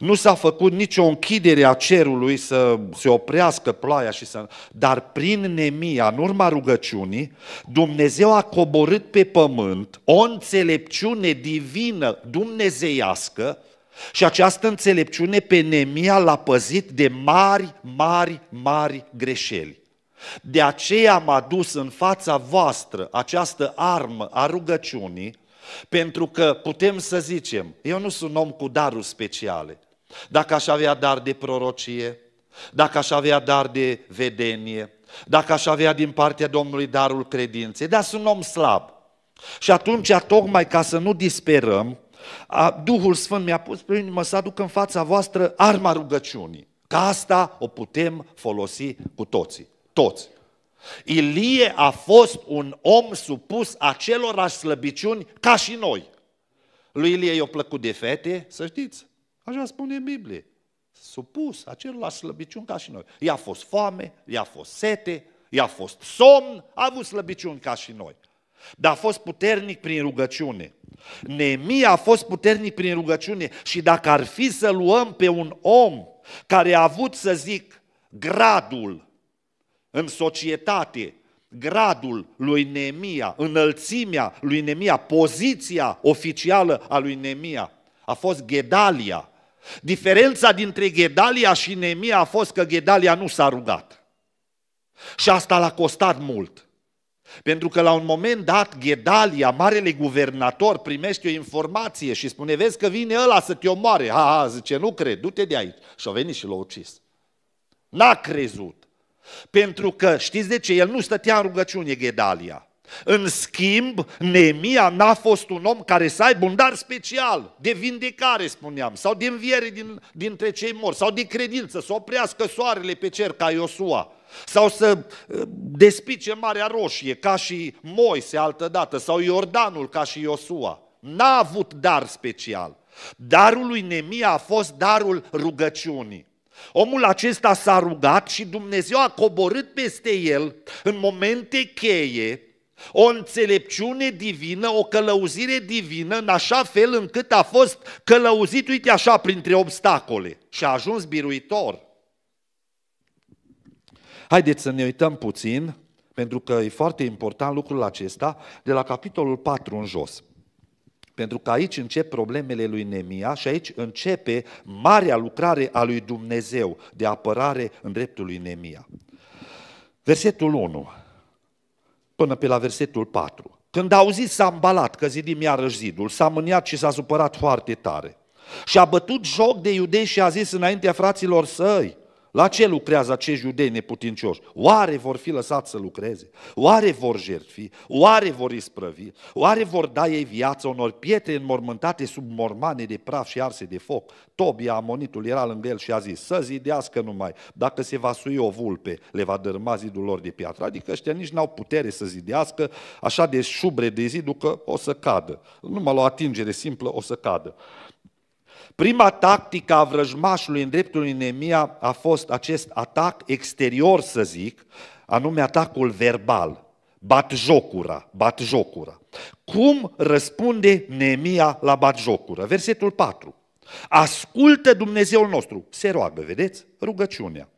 nu s-a făcut nicio închidere a cerului să se oprească ploaia și să... Dar prin Nemia, în urma rugăciunii, Dumnezeu a coborât pe pământ o înțelepciune divină, dumnezeiască, și această înțelepciune pe Nemia l-a păzit de mari, mari, mari greșeli. De aceea am adus în fața voastră această armă a rugăciunii, pentru că putem să zicem, eu nu sunt om cu daruri speciale, dacă aș avea dar de prorocie, dacă aș avea dar de vedenie, dacă aș avea din partea Domnului darul credinței, dar sunt om slab. Și atunci, tocmai ca să nu disperăm, Duhul Sfânt mi-a pus pe inimă să aduc în fața voastră arma rugăciunii. Ca asta o putem folosi cu toții. Toți. Ilie a fost un om supus acelorași slăbiciuni ca și noi. Lui Ilie i-a plăcut de fete, să știți. Așa spune Biblie. Supus acelul la slăbiciuni ca și noi. I-a fost foame, i-a fost sete, i-a fost somn, a avut slăbiciuni ca și noi. Dar a fost puternic prin rugăciune. Nemia a fost puternic prin rugăciune și dacă ar fi să luăm pe un om care a avut, să zic, gradul în societate, gradul lui nemia, înălțimea lui nemia, poziția oficială a lui nemia a fost Gedalia. Diferența dintre Gedalia și Nemia a fost că Gedalia nu s-a rugat. Și asta l-a costat mult. Pentru că la un moment dat Gedalia, marele guvernator, primește o informație și spune, vezi că vine ăla să te omoare. Ha, ha, zice, nu cred, du-te de aici. Și a venit și l-a ucis. N-a crezut. Pentru că, știți de ce? El nu stătea în rugăciune, Gedalia. În schimb, nemia n-a fost un om care să aibă un dar special, de vindecare, spuneam, sau de înviere din, dintre cei morți, sau de credință, să oprească soarele pe cer ca Iosua, sau să uh, despice Marea Roșie, ca și Moise altădată, sau Iordanul, ca și Iosua. N-a avut dar special. Darul lui Nemia a fost darul rugăciunii. Omul acesta s-a rugat și Dumnezeu a coborât peste el în momente cheie o înțelepciune divină, o călăuzire divină, în așa fel încât a fost călăuzit, uite așa, printre obstacole și a ajuns biruitor. Haideți să ne uităm puțin, pentru că e foarte important lucrul acesta, de la capitolul 4 în jos. Pentru că aici încep problemele lui Nemia și aici începe marea lucrare a lui Dumnezeu de apărare în dreptul lui Nemia. Versetul 1 până pe la versetul 4. Când a auzit s-a îmbalat că zidim iarăși zidul, s-a mâniat și s-a supărat foarte tare. Și a bătut joc de iudei și a zis înaintea fraților săi, la ce lucrează acești iudei neputincioși? Oare vor fi lăsați să lucreze? Oare vor jertfi? Oare vor isprăvi? Oare vor da ei viață unor pietre înmormântate sub mormane de praf și arse de foc? Tobia, amonitul, era lângă el și a zis, să zidească numai, dacă se va sui o vulpe, le va dărâma zidul lor de piatră. Adică ăștia nici n-au putere să zidească, așa de șubre de zidul că o să cadă. Numai la o atingere simplă o să cadă. Prima tactică a vrăjmașului în dreptul lui Nemia a fost acest atac exterior, să zic, anume atacul verbal, batjocura, batjocura. Cum răspunde nemia la jocura? Versetul 4. Ascultă Dumnezeul nostru, se roagă, vedeți? Rugăciunea.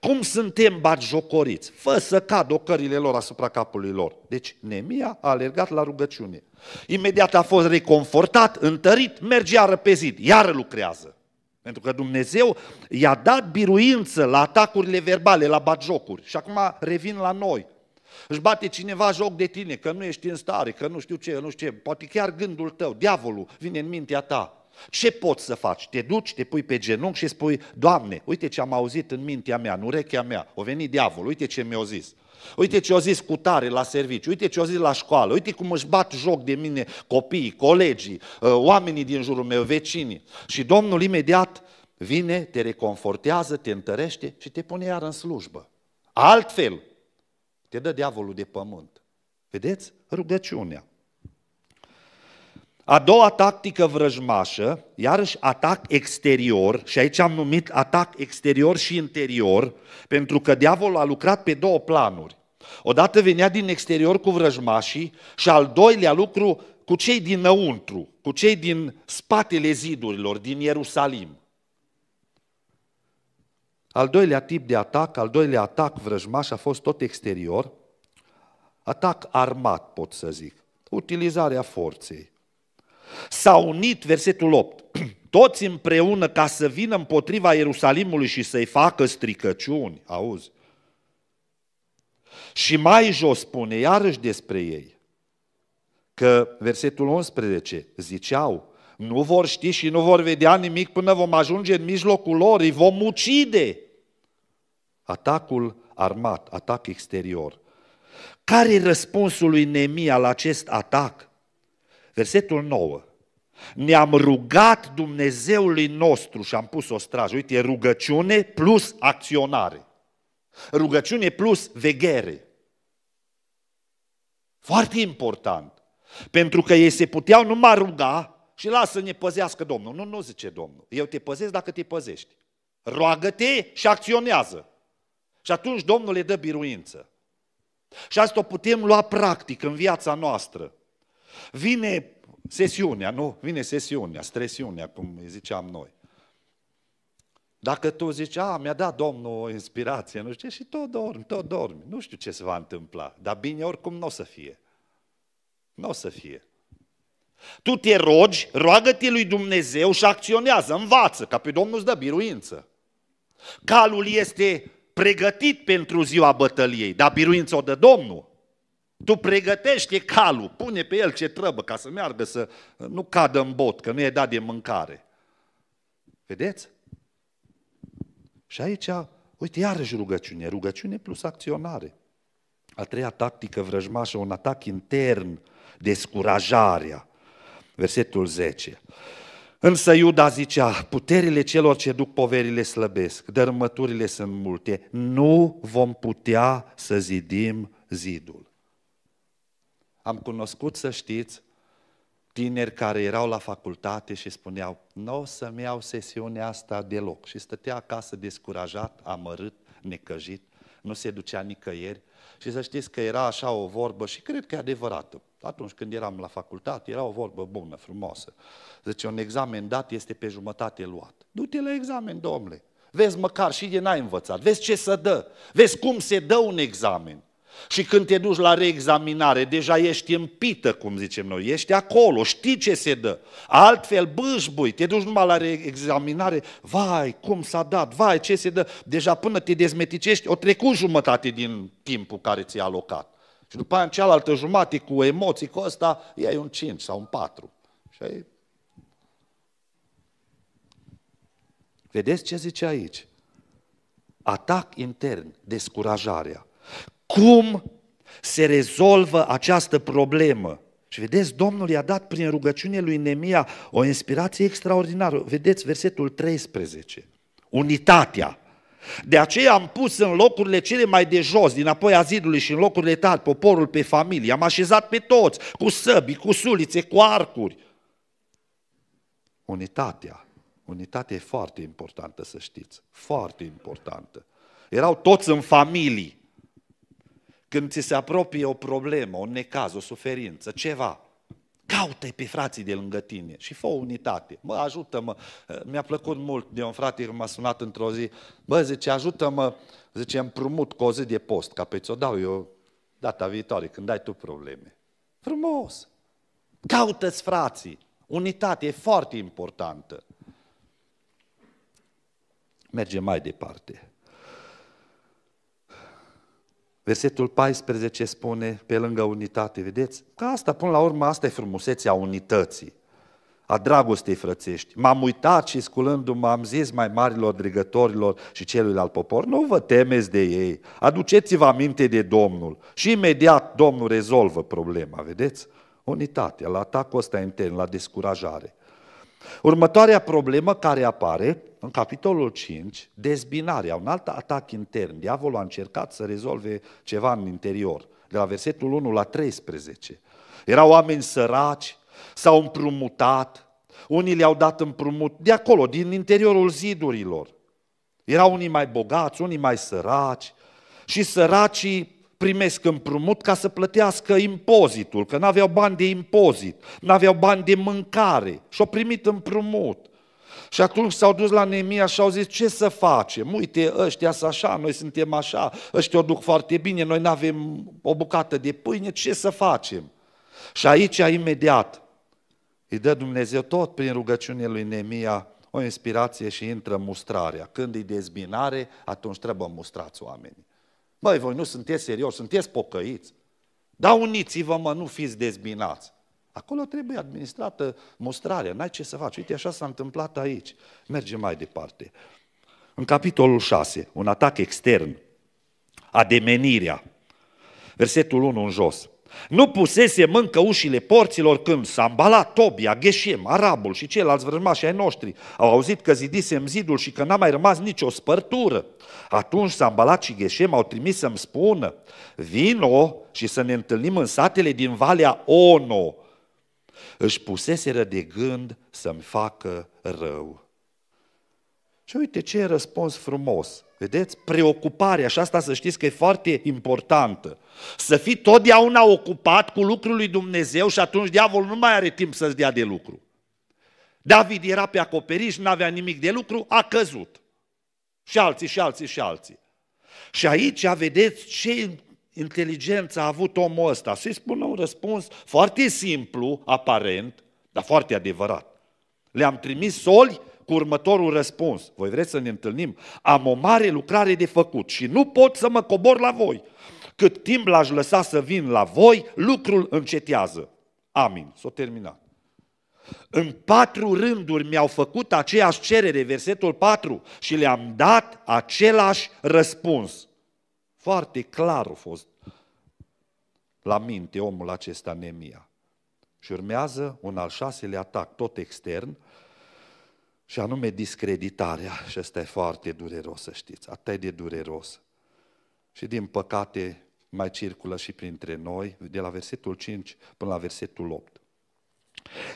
Cum suntem batjocoriți? Fă să cad ocările lor asupra capului lor. Deci Nemia a alergat la rugăciune. Imediat a fost reconfortat, întărit, merge iară pe zid, iară lucrează. Pentru că Dumnezeu i-a dat biruință la atacurile verbale, la batjocuri. Și acum revin la noi. Își bate cineva joc de tine, că nu ești în stare, că nu știu ce, nu știu ce, poate chiar gândul tău, diavolul vine în mintea ta. Ce poți să faci? Te duci, te pui pe genunchi și spui, Doamne, uite ce am auzit în mintea mea, în urechea mea, o venit diavolul, uite ce mi-a zis. Uite ce au zis cu tare la serviciu, uite ce au zis la școală, uite cum își bat joc de mine copiii, colegii, ă, oamenii din jurul meu, vecinii. Și Domnul imediat vine, te reconfortează, te întărește și te pune iar în slujbă. Altfel, te dă diavolul de pământ. Vedeți? Rugăciunea. A doua tactică vrăjmașă, iarăși atac exterior, și aici am numit atac exterior și interior, pentru că diavolul a lucrat pe două planuri. Odată venea din exterior cu vrăjmașii și al doilea lucru cu cei dinăuntru, cu cei din spatele zidurilor, din Ierusalim. Al doilea tip de atac, al doilea atac vrăjmaș a fost tot exterior, atac armat, pot să zic, utilizarea forței. S-au unit, versetul 8, toți împreună ca să vină împotriva Ierusalimului și să-i facă stricăciuni, auzi. Și mai jos spune iarăși despre ei, că versetul 11 ziceau, nu vor ști și nu vor vedea nimic până vom ajunge în mijlocul lor, îi vom ucide. Atacul armat, atac exterior. Care e răspunsul lui Nemia la acest atac? Versetul 9. Ne-am rugat Dumnezeului nostru și am pus o strajă. Uite, e rugăciune plus acționare. Rugăciune plus veghere. Foarte important. Pentru că ei se puteau numai ruga și lasă ne păzească Domnul. Nu, nu zice Domnul. Eu te păzesc dacă te păzești. Roagă-te și acționează. Și atunci Domnul le dă biruință. Și asta o putem lua practic în viața noastră. Vine sesiunea, nu? Vine sesiunea, stresiunea, cum ziceam noi. Dacă tu zici, a, mi-a dat Domnul o inspirație, nu știu, și tot dormi, tot dormi. Nu știu ce se va întâmpla, dar bine oricum nu o să fie. Nu o să fie. Tu te rogi, roagă-te lui Dumnezeu și acționează, învață, ca pe Domnul îți dă biruință. Calul este pregătit pentru ziua bătăliei, dar biruința o dă Domnul. Tu pregătește calul, pune pe el ce trebuie ca să meargă, să nu cadă în bot, că nu e dat de mâncare. Vedeți? Și aici, uite, iarăși rugăciune, rugăciune plus acționare. A treia tactică vrăjmașă, un atac intern, descurajarea. Versetul 10. Însă Iuda zicea, puterile celor ce duc poverile slăbesc, dărâmăturile sunt multe, nu vom putea să zidim zidul. Am cunoscut, să știți, tineri care erau la facultate și spuneau, nu o să-mi iau sesiunea asta deloc. Și stătea acasă descurajat, amărât, necăjit, nu se ducea nicăieri. Și să știți că era așa o vorbă și cred că e adevărată. Atunci când eram la facultate, era o vorbă bună, frumoasă. Zice, un examen dat este pe jumătate luat. Du-te la examen, domnule. Vezi măcar și de n-ai învățat. Vezi ce să dă. Vezi cum se dă un examen. Și când te duci la reexaminare, deja ești împită, cum zicem noi, ești acolo, știi ce se dă. Altfel bâșbui, te duci numai la reexaminare, vai, cum s-a dat, vai, ce se dă. Deja până te dezmeticești, o trecut jumătate din timpul care ți-a alocat. Și după aia în cealaltă jumătate, cu emoții, cu ăsta, iei un 5 sau un 4. Și ai... Vedeți ce zice aici? Atac intern, descurajarea cum se rezolvă această problemă. Și vedeți, Domnul i-a dat prin rugăciune lui Nemia o inspirație extraordinară. Vedeți versetul 13. Unitatea. De aceea am pus în locurile cele mai de jos, apoi a zidului și în locurile tari, poporul pe familie. Am așezat pe toți, cu săbi, cu sulițe, cu arcuri. Unitatea. Unitatea e foarte importantă, să știți. Foarte importantă. Erau toți în familii când ți se apropie o problemă, un necaz, o suferință, ceva, caută pe frații de lângă tine și fă unitate. Mă, ajută-mă. Eh, mi-a plăcut mult de un frate care m-a sunat într-o zi. Bă, zice, ajută-mă, zice, împrumut cu o zi de post, ca pe ți-o dau eu data viitoare, când ai tu probleme. Frumos! Caută-ți frații! Unitate e foarte importantă. Mergem mai departe. Versetul 14 spune, pe lângă unitate, vedeți? Că asta, până la urmă, asta e frumusețea unității, a dragostei frățești. M-am uitat și sculându-mă, am zis mai marilor dregătorilor și al popor, nu vă temeți de ei, aduceți-vă aminte de Domnul. Și imediat Domnul rezolvă problema, vedeți? unitate. la atacul ăsta intern, la descurajare. Următoarea problemă care apare în capitolul 5, dezbinarea, un alt atac intern. Diavolul a încercat să rezolve ceva în interior, de la versetul 1 la 13. Erau oameni săraci, s-au împrumutat, unii le-au dat împrumut de acolo, din interiorul zidurilor. Erau unii mai bogați, unii mai săraci și săracii primesc împrumut ca să plătească impozitul, că n-aveau bani de impozit, n-aveau bani de mâncare și-au primit împrumut. Și atunci s-au dus la nemia și au zis, ce să facem? Uite, ăștia sunt așa, noi suntem așa, ăștia o duc foarte bine, noi nu avem o bucată de pâine, ce să facem? Și aici, imediat, îi dă Dumnezeu tot prin rugăciunea lui nemia o inspirație și intră mustrarea. Când e dezbinare, atunci trebuie mustrați oamenii. Băi, voi nu sunteți serios, sunteți pocăiți. Da, uniți-vă, mă, nu fiți dezbinați. Acolo trebuie administrată mustrarea, n-ai ce să faci. Uite, așa s-a întâmplat aici. Mergem mai departe. În capitolul 6, un atac extern, ademenirea, versetul 1 în jos. Nu pusese mâncă ușile porților când Sambala, Tobia, Gheșem, Arabul și ceilalți vrăjmași ai noștri au auzit că zidisem zidul și că n-a mai rămas nicio spărtură. Atunci îmbalat și Gheșem au trimis să-mi spună, vino și să ne întâlnim în satele din Valea Ono. Își puseseră de gând să-mi facă rău. Și uite ce răspuns frumos Vedeți? Preocuparea, și asta să știți că e foarte importantă. Să fii totdeauna ocupat cu lucrul lui Dumnezeu și atunci diavolul nu mai are timp să-ți dea de lucru. David era pe acoperiș, nu avea nimic de lucru, a căzut. Și alții, și alții, și alții. Și aici vedeți ce inteligență a avut omul ăsta. Să-i spună un răspuns foarte simplu, aparent, dar foarte adevărat. Le-am trimis soli cu următorul răspuns. Voi vreți să ne întâlnim? Am o mare lucrare de făcut și nu pot să mă cobor la voi. Cât timp l-aș lăsa să vin la voi, lucrul încetează. Amin. S-o terminat. În patru rânduri mi-au făcut aceeași cerere, versetul 4, și le-am dat același răspuns. Foarte clar a fost la minte omul acesta Nemia. Și urmează un al șaselea atac, tot extern, și anume discreditarea. Și asta e foarte dureros, să știți. Atât de dureros. Și din păcate mai circulă și printre noi, de la versetul 5 până la versetul 8.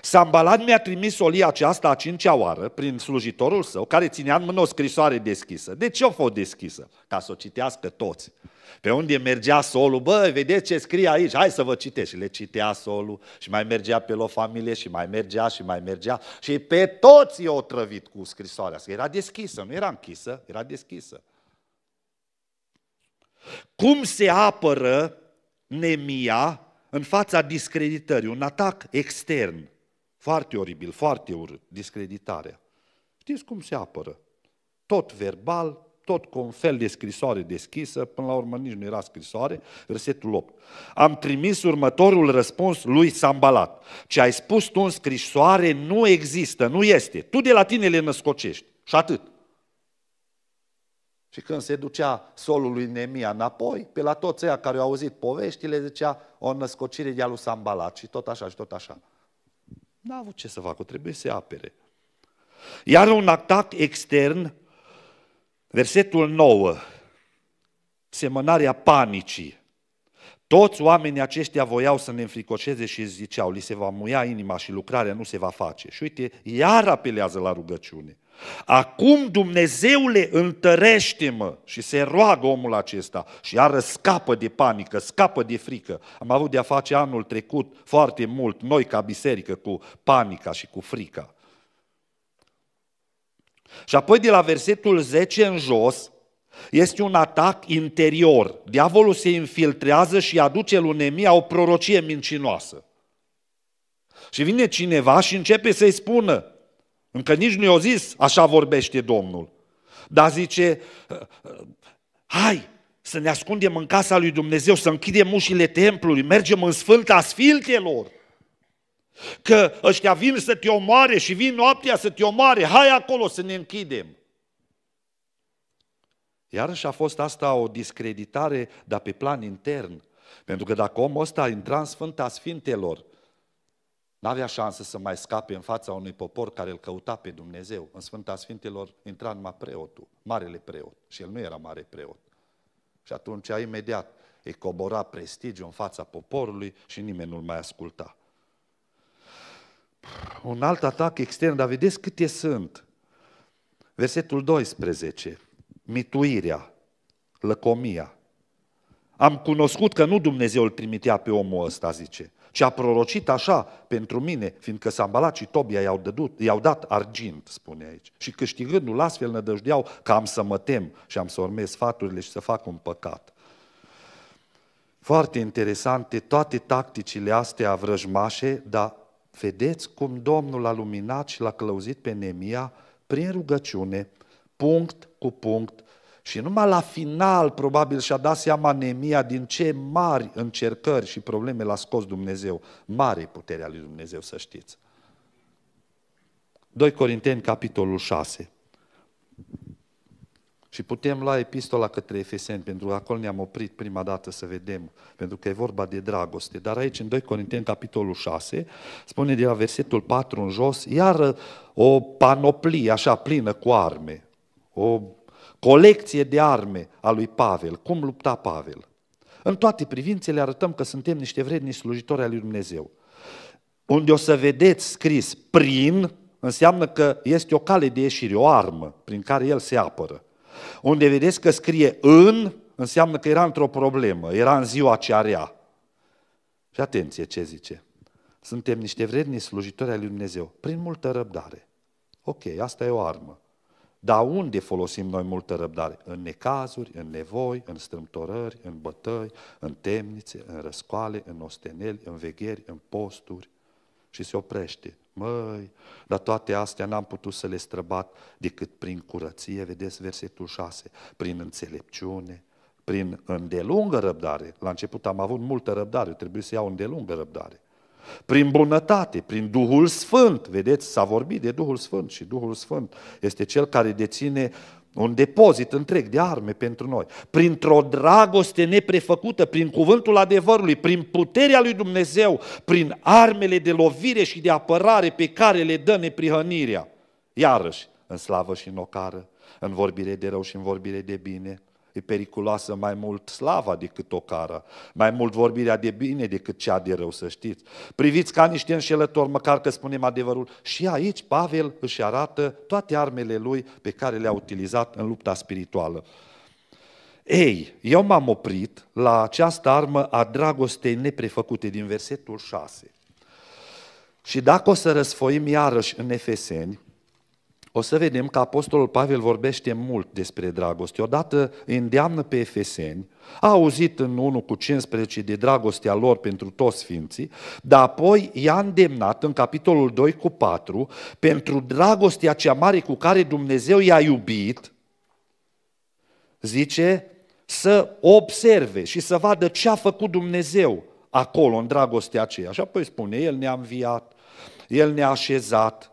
Sambalat mi-a trimis solia aceasta a cincea oară prin slujitorul său, care ținea în mână o scrisoare deschisă. De ce o fost deschisă? Ca să o citească toți. Pe unde mergea solul, bă, vedeți ce scrie aici, hai să vă citesc. Și le citea solul și mai mergea pe o familie și mai mergea și mai mergea. Și pe toți i o trăvit cu scrisoarea asta. Era deschisă, nu era închisă, era deschisă. Cum se apără Nemia în fața discreditării, un atac extern, foarte oribil, foarte urât, discreditarea. Știți cum se apără? Tot verbal, tot cu un fel de scrisoare deschisă, până la urmă nici nu era scrisoare, versetul 8. Am trimis următorul răspuns lui Sambalat. Ce ai spus tu în scrisoare nu există, nu este. Tu de la tine le născocești. Și atât. Și când se ducea solul lui Nemia înapoi, pe la toți ăia care au auzit poveștile, zicea o născocire de-a lui Sambalat și tot așa și tot așa. N-a avut ce să facă, trebuie să se apere. Iar un atac extern, versetul 9, semănarea panicii. Toți oamenii aceștia voiau să ne înfricoșeze și ziceau, li se va muia inima și lucrarea nu se va face. Și uite, iar apelează la rugăciune. Acum Dumnezeule întărește-mă și se roagă omul acesta și iară scapă de panică, scapă de frică. Am avut de-a face anul trecut foarte mult, noi ca biserică, cu panica și cu frica. Și apoi de la versetul 10 în jos, este un atac interior. Diavolul se infiltrează și aduce lui Nemia o prorocie mincinoasă. Și vine cineva și începe să-i spună, încă nici nu i a zis, așa vorbește Domnul. Dar zice, hai să ne ascundem în casa lui Dumnezeu, să închidem ușile templului, mergem în sfânta sfintelor. Că ăștia vin să te omoare și vin noaptea să te omoare, hai acolo să ne închidem. Iar și a fost asta o discreditare, dar pe plan intern. Pentru că dacă omul ăsta intra în Sfânta Sfintelor N-avea șansă să mai scape în fața unui popor care îl căuta pe Dumnezeu. În Sfânta Sfintelor intra numai preotul, marele preot. Și el nu era mare preot. Și atunci, imediat, îi cobora prestigiu în fața poporului și nimeni nu-l mai asculta. Un alt atac extern, dar vedeți câte sunt. Versetul 12, mituirea, lăcomia. Am cunoscut că nu Dumnezeu îl trimitea pe omul ăsta, zice și a prorocit așa pentru mine, fiindcă Sambalat și Tobia i-au, dădut, i-au dat argint, spune aici. Și câștigându-l astfel nădăjdeau că am să mă tem și am să urmez sfaturile și să fac un păcat. Foarte interesante toate tacticile astea vrăjmașe, dar vedeți cum Domnul a luminat și l-a călăuzit pe Nemia prin rugăciune, punct cu punct, și numai la final, probabil, și-a dat seama Nemia din ce mari încercări și probleme l-a scos Dumnezeu. Mare puterea lui Dumnezeu, să știți. 2 Corinteni, capitolul 6. Și putem lua epistola către Efeseni, pentru că acolo ne-am oprit prima dată să vedem, pentru că e vorba de dragoste. Dar aici, în 2 Corinteni, capitolul 6, spune de la versetul 4 în jos, iar o panoplie așa plină cu arme, o colecție de arme a lui Pavel, cum lupta Pavel. În toate privințele arătăm că suntem niște vredni slujitori al lui Dumnezeu. Unde o să vedeți scris prin, înseamnă că este o cale de ieșire, o armă prin care el se apără. Unde vedeți că scrie în, înseamnă că era într-o problemă, era în ziua ce rea. Și atenție ce zice. Suntem niște vredni slujitori al lui Dumnezeu, prin multă răbdare. Ok, asta e o armă. Dar unde folosim noi multă răbdare? În necazuri, în nevoi, în strâmtorări, în bătăi, în temnițe, în răscoale, în osteneli, în vegheri, în posturi. Și se oprește. Măi, dar toate astea n-am putut să le străbat decât prin curăție, vedeți versetul 6, prin înțelepciune, prin îndelungă răbdare. La început am avut multă răbdare, trebuie să iau îndelungă răbdare prin bunătate, prin Duhul Sfânt. Vedeți, s-a vorbit de Duhul Sfânt și Duhul Sfânt este cel care deține un depozit întreg de arme pentru noi, printr-o dragoste neprefăcută, prin cuvântul adevărului, prin puterea lui Dumnezeu, prin armele de lovire și de apărare pe care le dă neprihănirea. Iarăși, în slavă și în ocară, în vorbire de rău și în vorbire de bine, E periculoasă mai mult slava decât o cară, mai mult vorbirea de bine decât cea de rău, să știți. Priviți ca niște înșelători, măcar că spunem adevărul. Și aici Pavel își arată toate armele lui pe care le-a utilizat în lupta spirituală. Ei, eu m-am oprit la această armă a dragostei neprefăcute din versetul 6. Și dacă o să răsfoim iarăși în Efeseni, o să vedem că Apostolul Pavel vorbește mult despre dragoste. Odată îndeamnă pe efeseni, a auzit în 1 cu 15 de dragostea lor pentru toți sfinții, dar apoi i-a îndemnat în capitolul 2 cu 4 pentru dragostea cea mare cu care Dumnezeu i-a iubit, zice, să observe și să vadă ce a făcut Dumnezeu acolo, în dragostea aceea. Și apoi spune, El ne-a înviat, El ne-a așezat,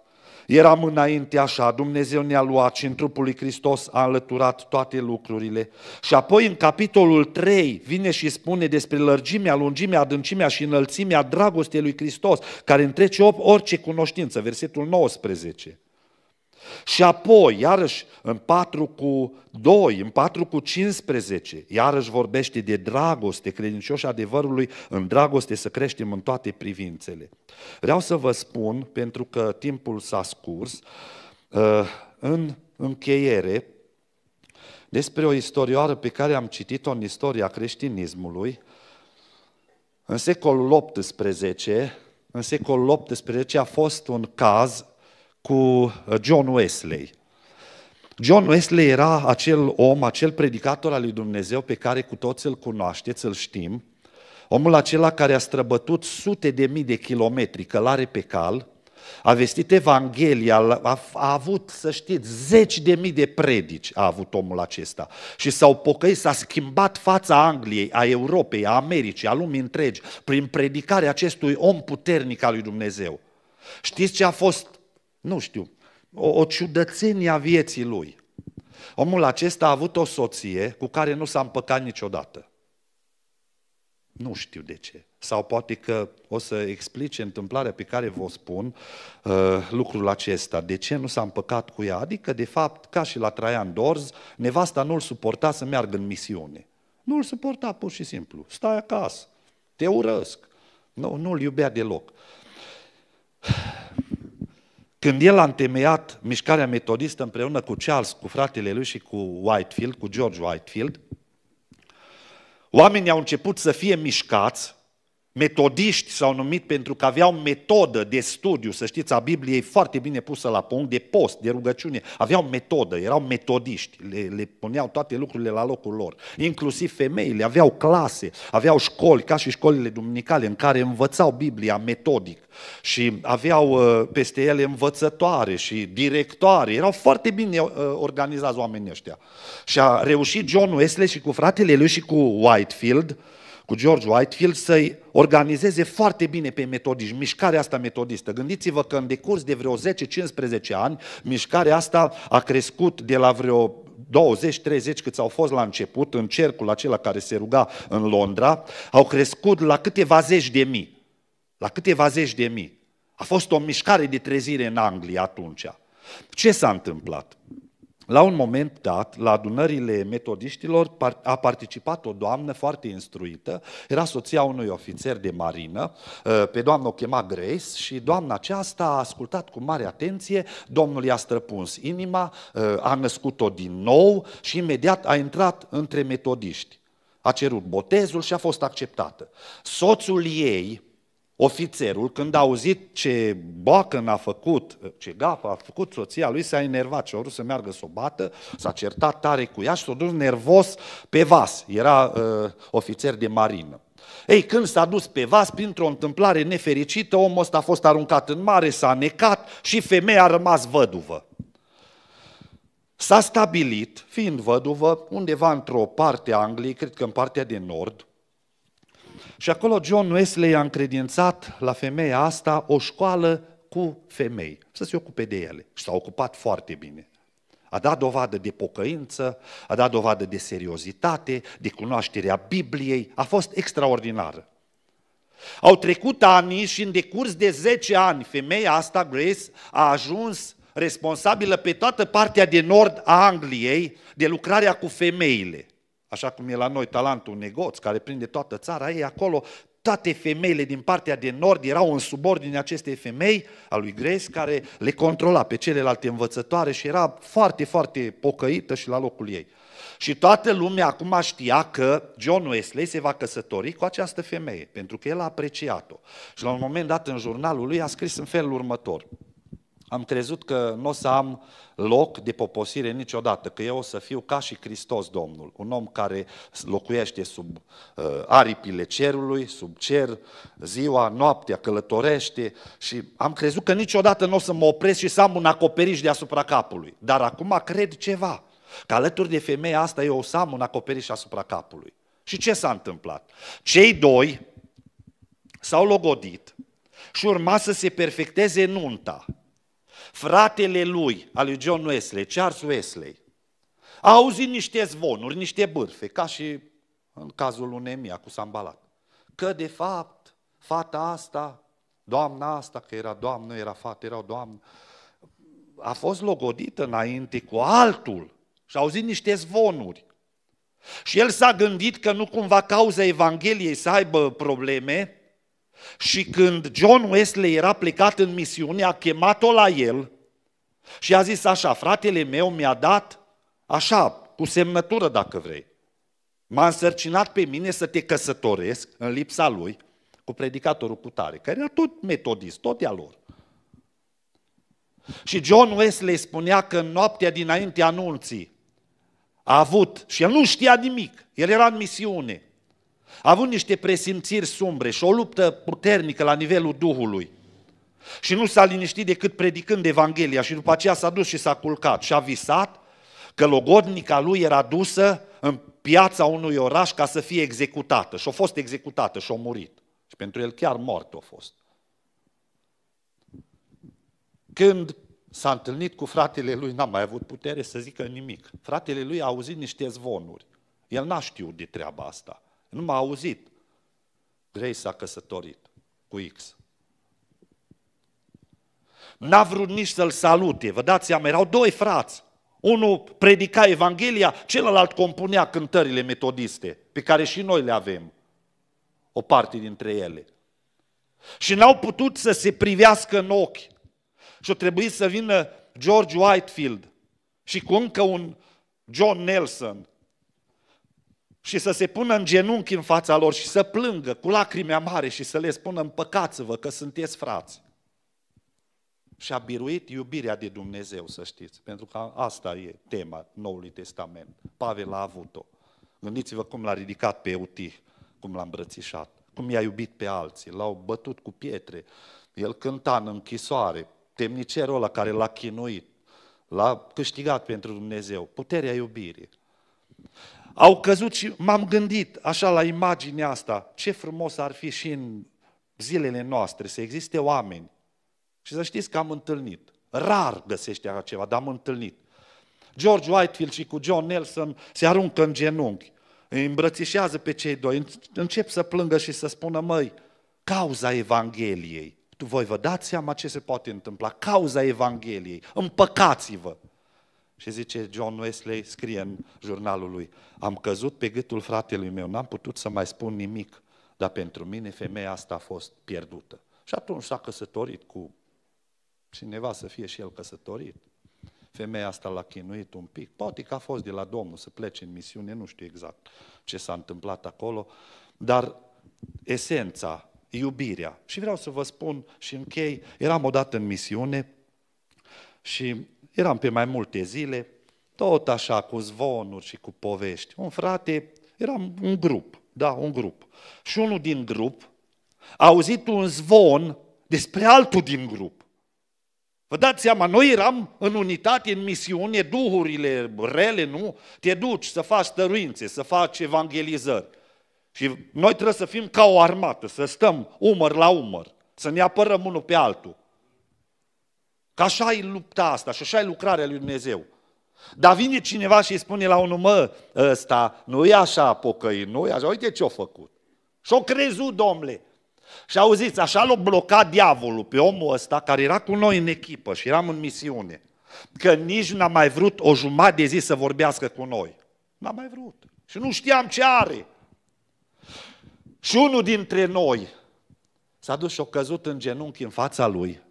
Eram înainte așa, Dumnezeu ne-a luat și în trupul lui Hristos a înlăturat toate lucrurile. Și apoi în capitolul 3 vine și spune despre lărgimea, lungimea, adâncimea și înălțimea dragostei lui Hristos, care întrece orice cunoștință, versetul 19. Și apoi, iarăși, în 4 cu 2, în 4 cu 15, iarăși vorbește de dragoste, credincioși adevărului, în dragoste să creștem în toate privințele. Vreau să vă spun, pentru că timpul s-a scurs, uh, în încheiere, despre o istorioară pe care am citit-o în istoria creștinismului, în secolul XVIII, în secolul XVIII a fost un caz cu uh, John Wesley. John Wesley era acel om, acel predicator al lui Dumnezeu pe care cu toți îl cunoașteți, îl știm, omul acela care a străbătut sute de mii de kilometri călare pe cal, a vestit Evanghelia, a, a avut, să știți, zeci de mii de predici a avut omul acesta. Și s-au pocăit, s-a schimbat fața Angliei, a Europei, a Americii, a lumii întregi, prin predicarea acestui om puternic al lui Dumnezeu. Știți ce a fost nu știu, o, o ciudățenie a vieții lui. Omul acesta a avut o soție cu care nu s-a împăcat niciodată. Nu știu de ce. Sau poate că o să explice întâmplarea pe care vă spun uh, lucrul acesta. De ce nu s-a împăcat cu ea? Adică, de fapt, ca și la Traian Dorz, nevasta nu-l suporta să meargă în misiune. Nu-l suporta pur și simplu. Stai acasă, te urăsc. Nu, nu-l iubea deloc. Când el a întemeiat mișcarea metodistă împreună cu Charles, cu fratele lui și cu Whitefield, cu George Whitefield, oamenii au început să fie mișcați metodiști s-au numit pentru că aveau metodă de studiu, să știți, a Bibliei foarte bine pusă la punct, de post, de rugăciune. Aveau metodă, erau metodiști, le, le puneau toate lucrurile la locul lor. Inclusiv femeile aveau clase, aveau școli, ca și școlile duminicale, în care învățau Biblia metodic și aveau uh, peste ele învățătoare și directoare. Erau foarte bine uh, organizați oamenii ăștia. Și a reușit John Wesley și cu fratele lui și cu Whitefield, cu George Whitefield să-i organizeze foarte bine pe metodici, mișcarea asta metodistă. Gândiți-vă că în decurs de vreo 10-15 ani, mișcarea asta a crescut de la vreo 20-30 câți au fost la început, în cercul acela care se ruga în Londra, au crescut la câteva zeci de mii. La câteva zeci de mii. A fost o mișcare de trezire în Anglia atunci. Ce s-a întâmplat? la un moment dat, la adunările metodiștilor, a participat o doamnă foarte instruită, era soția unui ofițer de marină, uh, pe doamnă o chema Grace și doamna aceasta a ascultat cu mare atenție, domnul i-a străpuns inima, uh, a născut-o din nou și imediat a intrat între metodiști. A cerut botezul și a fost acceptată. Soțul ei, Ofițerul, când a auzit ce bacă a făcut, ce gafă a făcut soția lui, s-a enervat și a vrut să meargă să o bată, s-a certat tare cu ea și s-a dus nervos pe vas. Era uh, ofițer de marină. Ei, când s-a dus pe vas, printr-o întâmplare nefericită, omul ăsta a fost aruncat în mare, s-a necat și femeia a rămas văduvă. S-a stabilit, fiind văduvă, undeva într-o parte a Angliei, cred că în partea de nord, și acolo John Wesley a încredințat la femeia asta o școală cu femei, să se ocupe de ele. Și s-a ocupat foarte bine. A dat dovadă de pocăință, a dat dovadă de seriozitate, de cunoașterea Bibliei, a fost extraordinară. Au trecut ani și în decurs de 10 ani, femeia asta, Grace, a ajuns responsabilă pe toată partea de nord a Angliei de lucrarea cu femeile așa cum e la noi talentul negoț, care prinde toată țara, ei acolo toate femeile din partea de nord erau în subordine acestei femei a lui Grace, care le controla pe celelalte învățătoare și era foarte, foarte pocăită și la locul ei. Și toată lumea acum știa că John Wesley se va căsători cu această femeie, pentru că el a apreciat-o. Și la un moment dat în jurnalul lui a scris în felul următor. Am crezut că nu o să am loc de poposire niciodată, că eu o să fiu ca și Hristos Domnul, un om care locuiește sub uh, aripile cerului, sub cer, ziua, noaptea, călătorește și am crezut că niciodată nu o să mă opresc și să am un acoperiș deasupra capului. Dar acum cred ceva, că alături de femeia asta eu o să am un acoperiș asupra capului. Și ce s-a întâmplat? Cei doi s-au logodit și urma să se perfecteze nunta fratele lui, al lui John Wesley, Charles Wesley, a auzit niște zvonuri, niște bârfe, ca și în cazul lui Nemia cu Sambalat. Că de fapt, fata asta, doamna asta, că era doamnă, era fată, era o doamnă, a fost logodită înainte cu altul și a auzit niște zvonuri. Și el s-a gândit că nu cumva cauza Evangheliei să aibă probleme, și când John Wesley era plecat în misiune, a chemat-o la el și a zis așa, fratele meu mi-a dat, așa, cu semnătură dacă vrei, m-a însărcinat pe mine să te căsătoresc în lipsa lui cu predicatorul cutare, care era tot metodist, tot de lor. Și John Wesley spunea că în noaptea dinainte anunții a avut, și el nu știa nimic, el era în misiune, avut niște presimțiri sumbre și o luptă puternică la nivelul Duhului, și nu s-a liniștit decât predicând Evanghelia și după aceea s-a dus și s-a culcat și a visat că logodnica lui era dusă în piața unui oraș ca să fie executată și a fost executată și a murit. Și pentru el chiar mort a fost. Când s-a întâlnit cu fratele lui, n-a mai avut putere să zică nimic. Fratele lui a auzit niște zvonuri. El n-a știut de treaba asta. Nu m-a auzit. Grace s-a căsătorit cu X. N-a vrut nici să-l salute, vă dați seama, erau doi frați. Unul predica Evanghelia, celălalt compunea cântările metodiste, pe care și noi le avem, o parte dintre ele. Și n-au putut să se privească în ochi. Și o trebuie să vină George Whitefield și cu încă un John Nelson și să se pună în genunchi în fața lor și să plângă cu lacrime amare și să le spună împăcați-vă că sunteți frați. Și a biruit iubirea de Dumnezeu, să știți, pentru că asta e tema Noului Testament. Pavel a avut-o. Gândiți-vă cum l-a ridicat pe Euti, cum l-a îmbrățișat, cum i-a iubit pe alții, l-au bătut cu pietre, el cânta în închisoare, temnicerul ăla care l-a chinuit, l-a câștigat pentru Dumnezeu, puterea iubirii au căzut și m-am gândit așa la imaginea asta, ce frumos ar fi și în zilele noastre să existe oameni. Și să știți că am întâlnit, rar găsește așa ceva, dar am întâlnit. George Whitefield și cu John Nelson se aruncă în genunchi, îi îmbrățișează pe cei doi, încep să plângă și să spună, măi, cauza Evangheliei, tu voi vă dați seama ce se poate întâmpla, cauza Evangheliei, împăcați-vă. Și zice John Wesley, scrie în jurnalul lui, am căzut pe gâtul fratelui meu, n-am putut să mai spun nimic, dar pentru mine femeia asta a fost pierdută. Și atunci s-a căsătorit cu cineva să fie și el căsătorit. Femeia asta l-a chinuit un pic. Poate că a fost de la Domnul să plece în misiune, nu știu exact ce s-a întâmplat acolo, dar esența, iubirea. Și vreau să vă spun și închei, eram odată în misiune și Eram pe mai multe zile, tot așa, cu zvonuri și cu povești. Un frate, eram un grup, da, un grup. Și unul din grup a auzit un zvon despre altul din grup. Vă dați seama, noi eram în unitate, în misiune, duhurile rele, nu? Te duci să faci stăruințe, să faci evangelizări. Și noi trebuie să fim ca o armată, să stăm umăr la umăr, să ne apărăm unul pe altul. Că așa e lupta asta și așa e lucrarea lui Dumnezeu. Dar vine cineva și îi spune la unul, mă, ăsta nu e așa pocăi, nu e așa, uite ce-a făcut. Și-o crezut, domnule. Și auziți, așa l-a blocat diavolul pe omul ăsta care era cu noi în echipă și eram în misiune. Că nici n-a mai vrut o jumătate de zi să vorbească cu noi. N-a mai vrut. Și nu știam ce are. Și unul dintre noi s-a dus și o căzut în genunchi în fața lui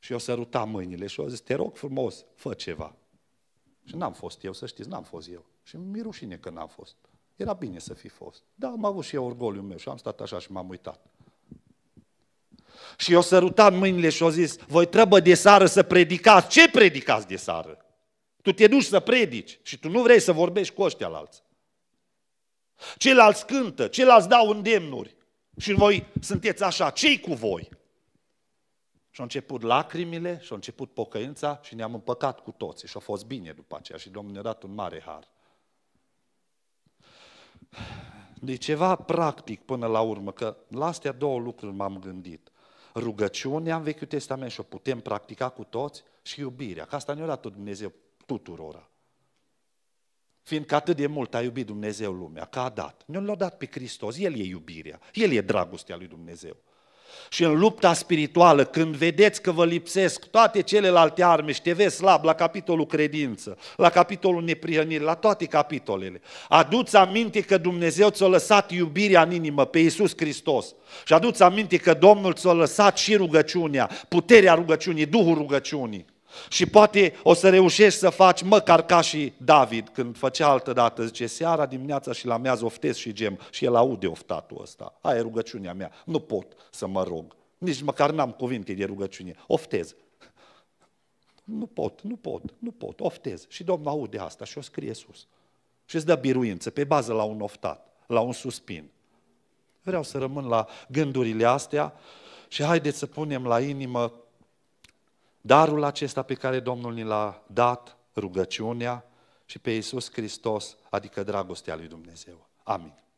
și eu ruta mâinile și eu zis, te rog frumos, fă ceva. Și n-am fost eu, să știți, n-am fost eu. Și mi rușine că n-am fost. Era bine să fi fost. Da, am avut și eu orgoliul meu și am stat așa și m-am uitat. Și eu sărutam mâinile și au zis, voi trebuie de sară să predicați. Ce predicați de sară? Tu te duci să predici și tu nu vrei să vorbești cu ăștia alți. Ceilalți cântă, ceilalți dau îndemnuri. Și voi sunteți așa, cei cu voi? Și-au început lacrimile, și-au început pocăința și ne-am împăcat cu toții. Și a fost bine după aceea și Domnul ne-a dat un mare har. De deci, ceva practic până la urmă, că la astea două lucruri m-am gândit. Rugăciunea în Vechiul Testament și o putem practica cu toți și iubirea, că asta ne-a dat Dumnezeu tuturora. Fiindcă atât de mult a iubit Dumnezeu lumea, că a dat. Ne-a dat pe Hristos, El e iubirea, El e dragostea lui Dumnezeu. Și în lupta spirituală, când vedeți că vă lipsesc toate celelalte arme și te vezi slab la capitolul credință, la capitolul neprihănire, la toate capitolele, aduți aminte că Dumnezeu ți-a lăsat iubirea în inimă pe Iisus Hristos. Și aduți aminte că Domnul ți-a lăsat și rugăciunea, puterea rugăciunii, Duhul rugăciunii. Și poate o să reușești să faci măcar ca și David, când făcea altă dată, zice, seara, dimineața și la miez oftez și gem. Și el aude oftatul ăsta. Aia e rugăciunea mea. Nu pot să mă rog. Nici măcar n-am cuvinte de rugăciune. Oftez. Nu pot, nu pot, nu pot, oftez. Și Domnul aude asta și o scrie sus. Și îți dă biruință pe bază la un oftat, la un suspin. Vreau să rămân la gândurile astea și haideți să punem la inimă Darul acesta pe care Domnul ni l-a dat, rugăciunea și pe Iisus Hristos, adică dragostea lui Dumnezeu. Amin.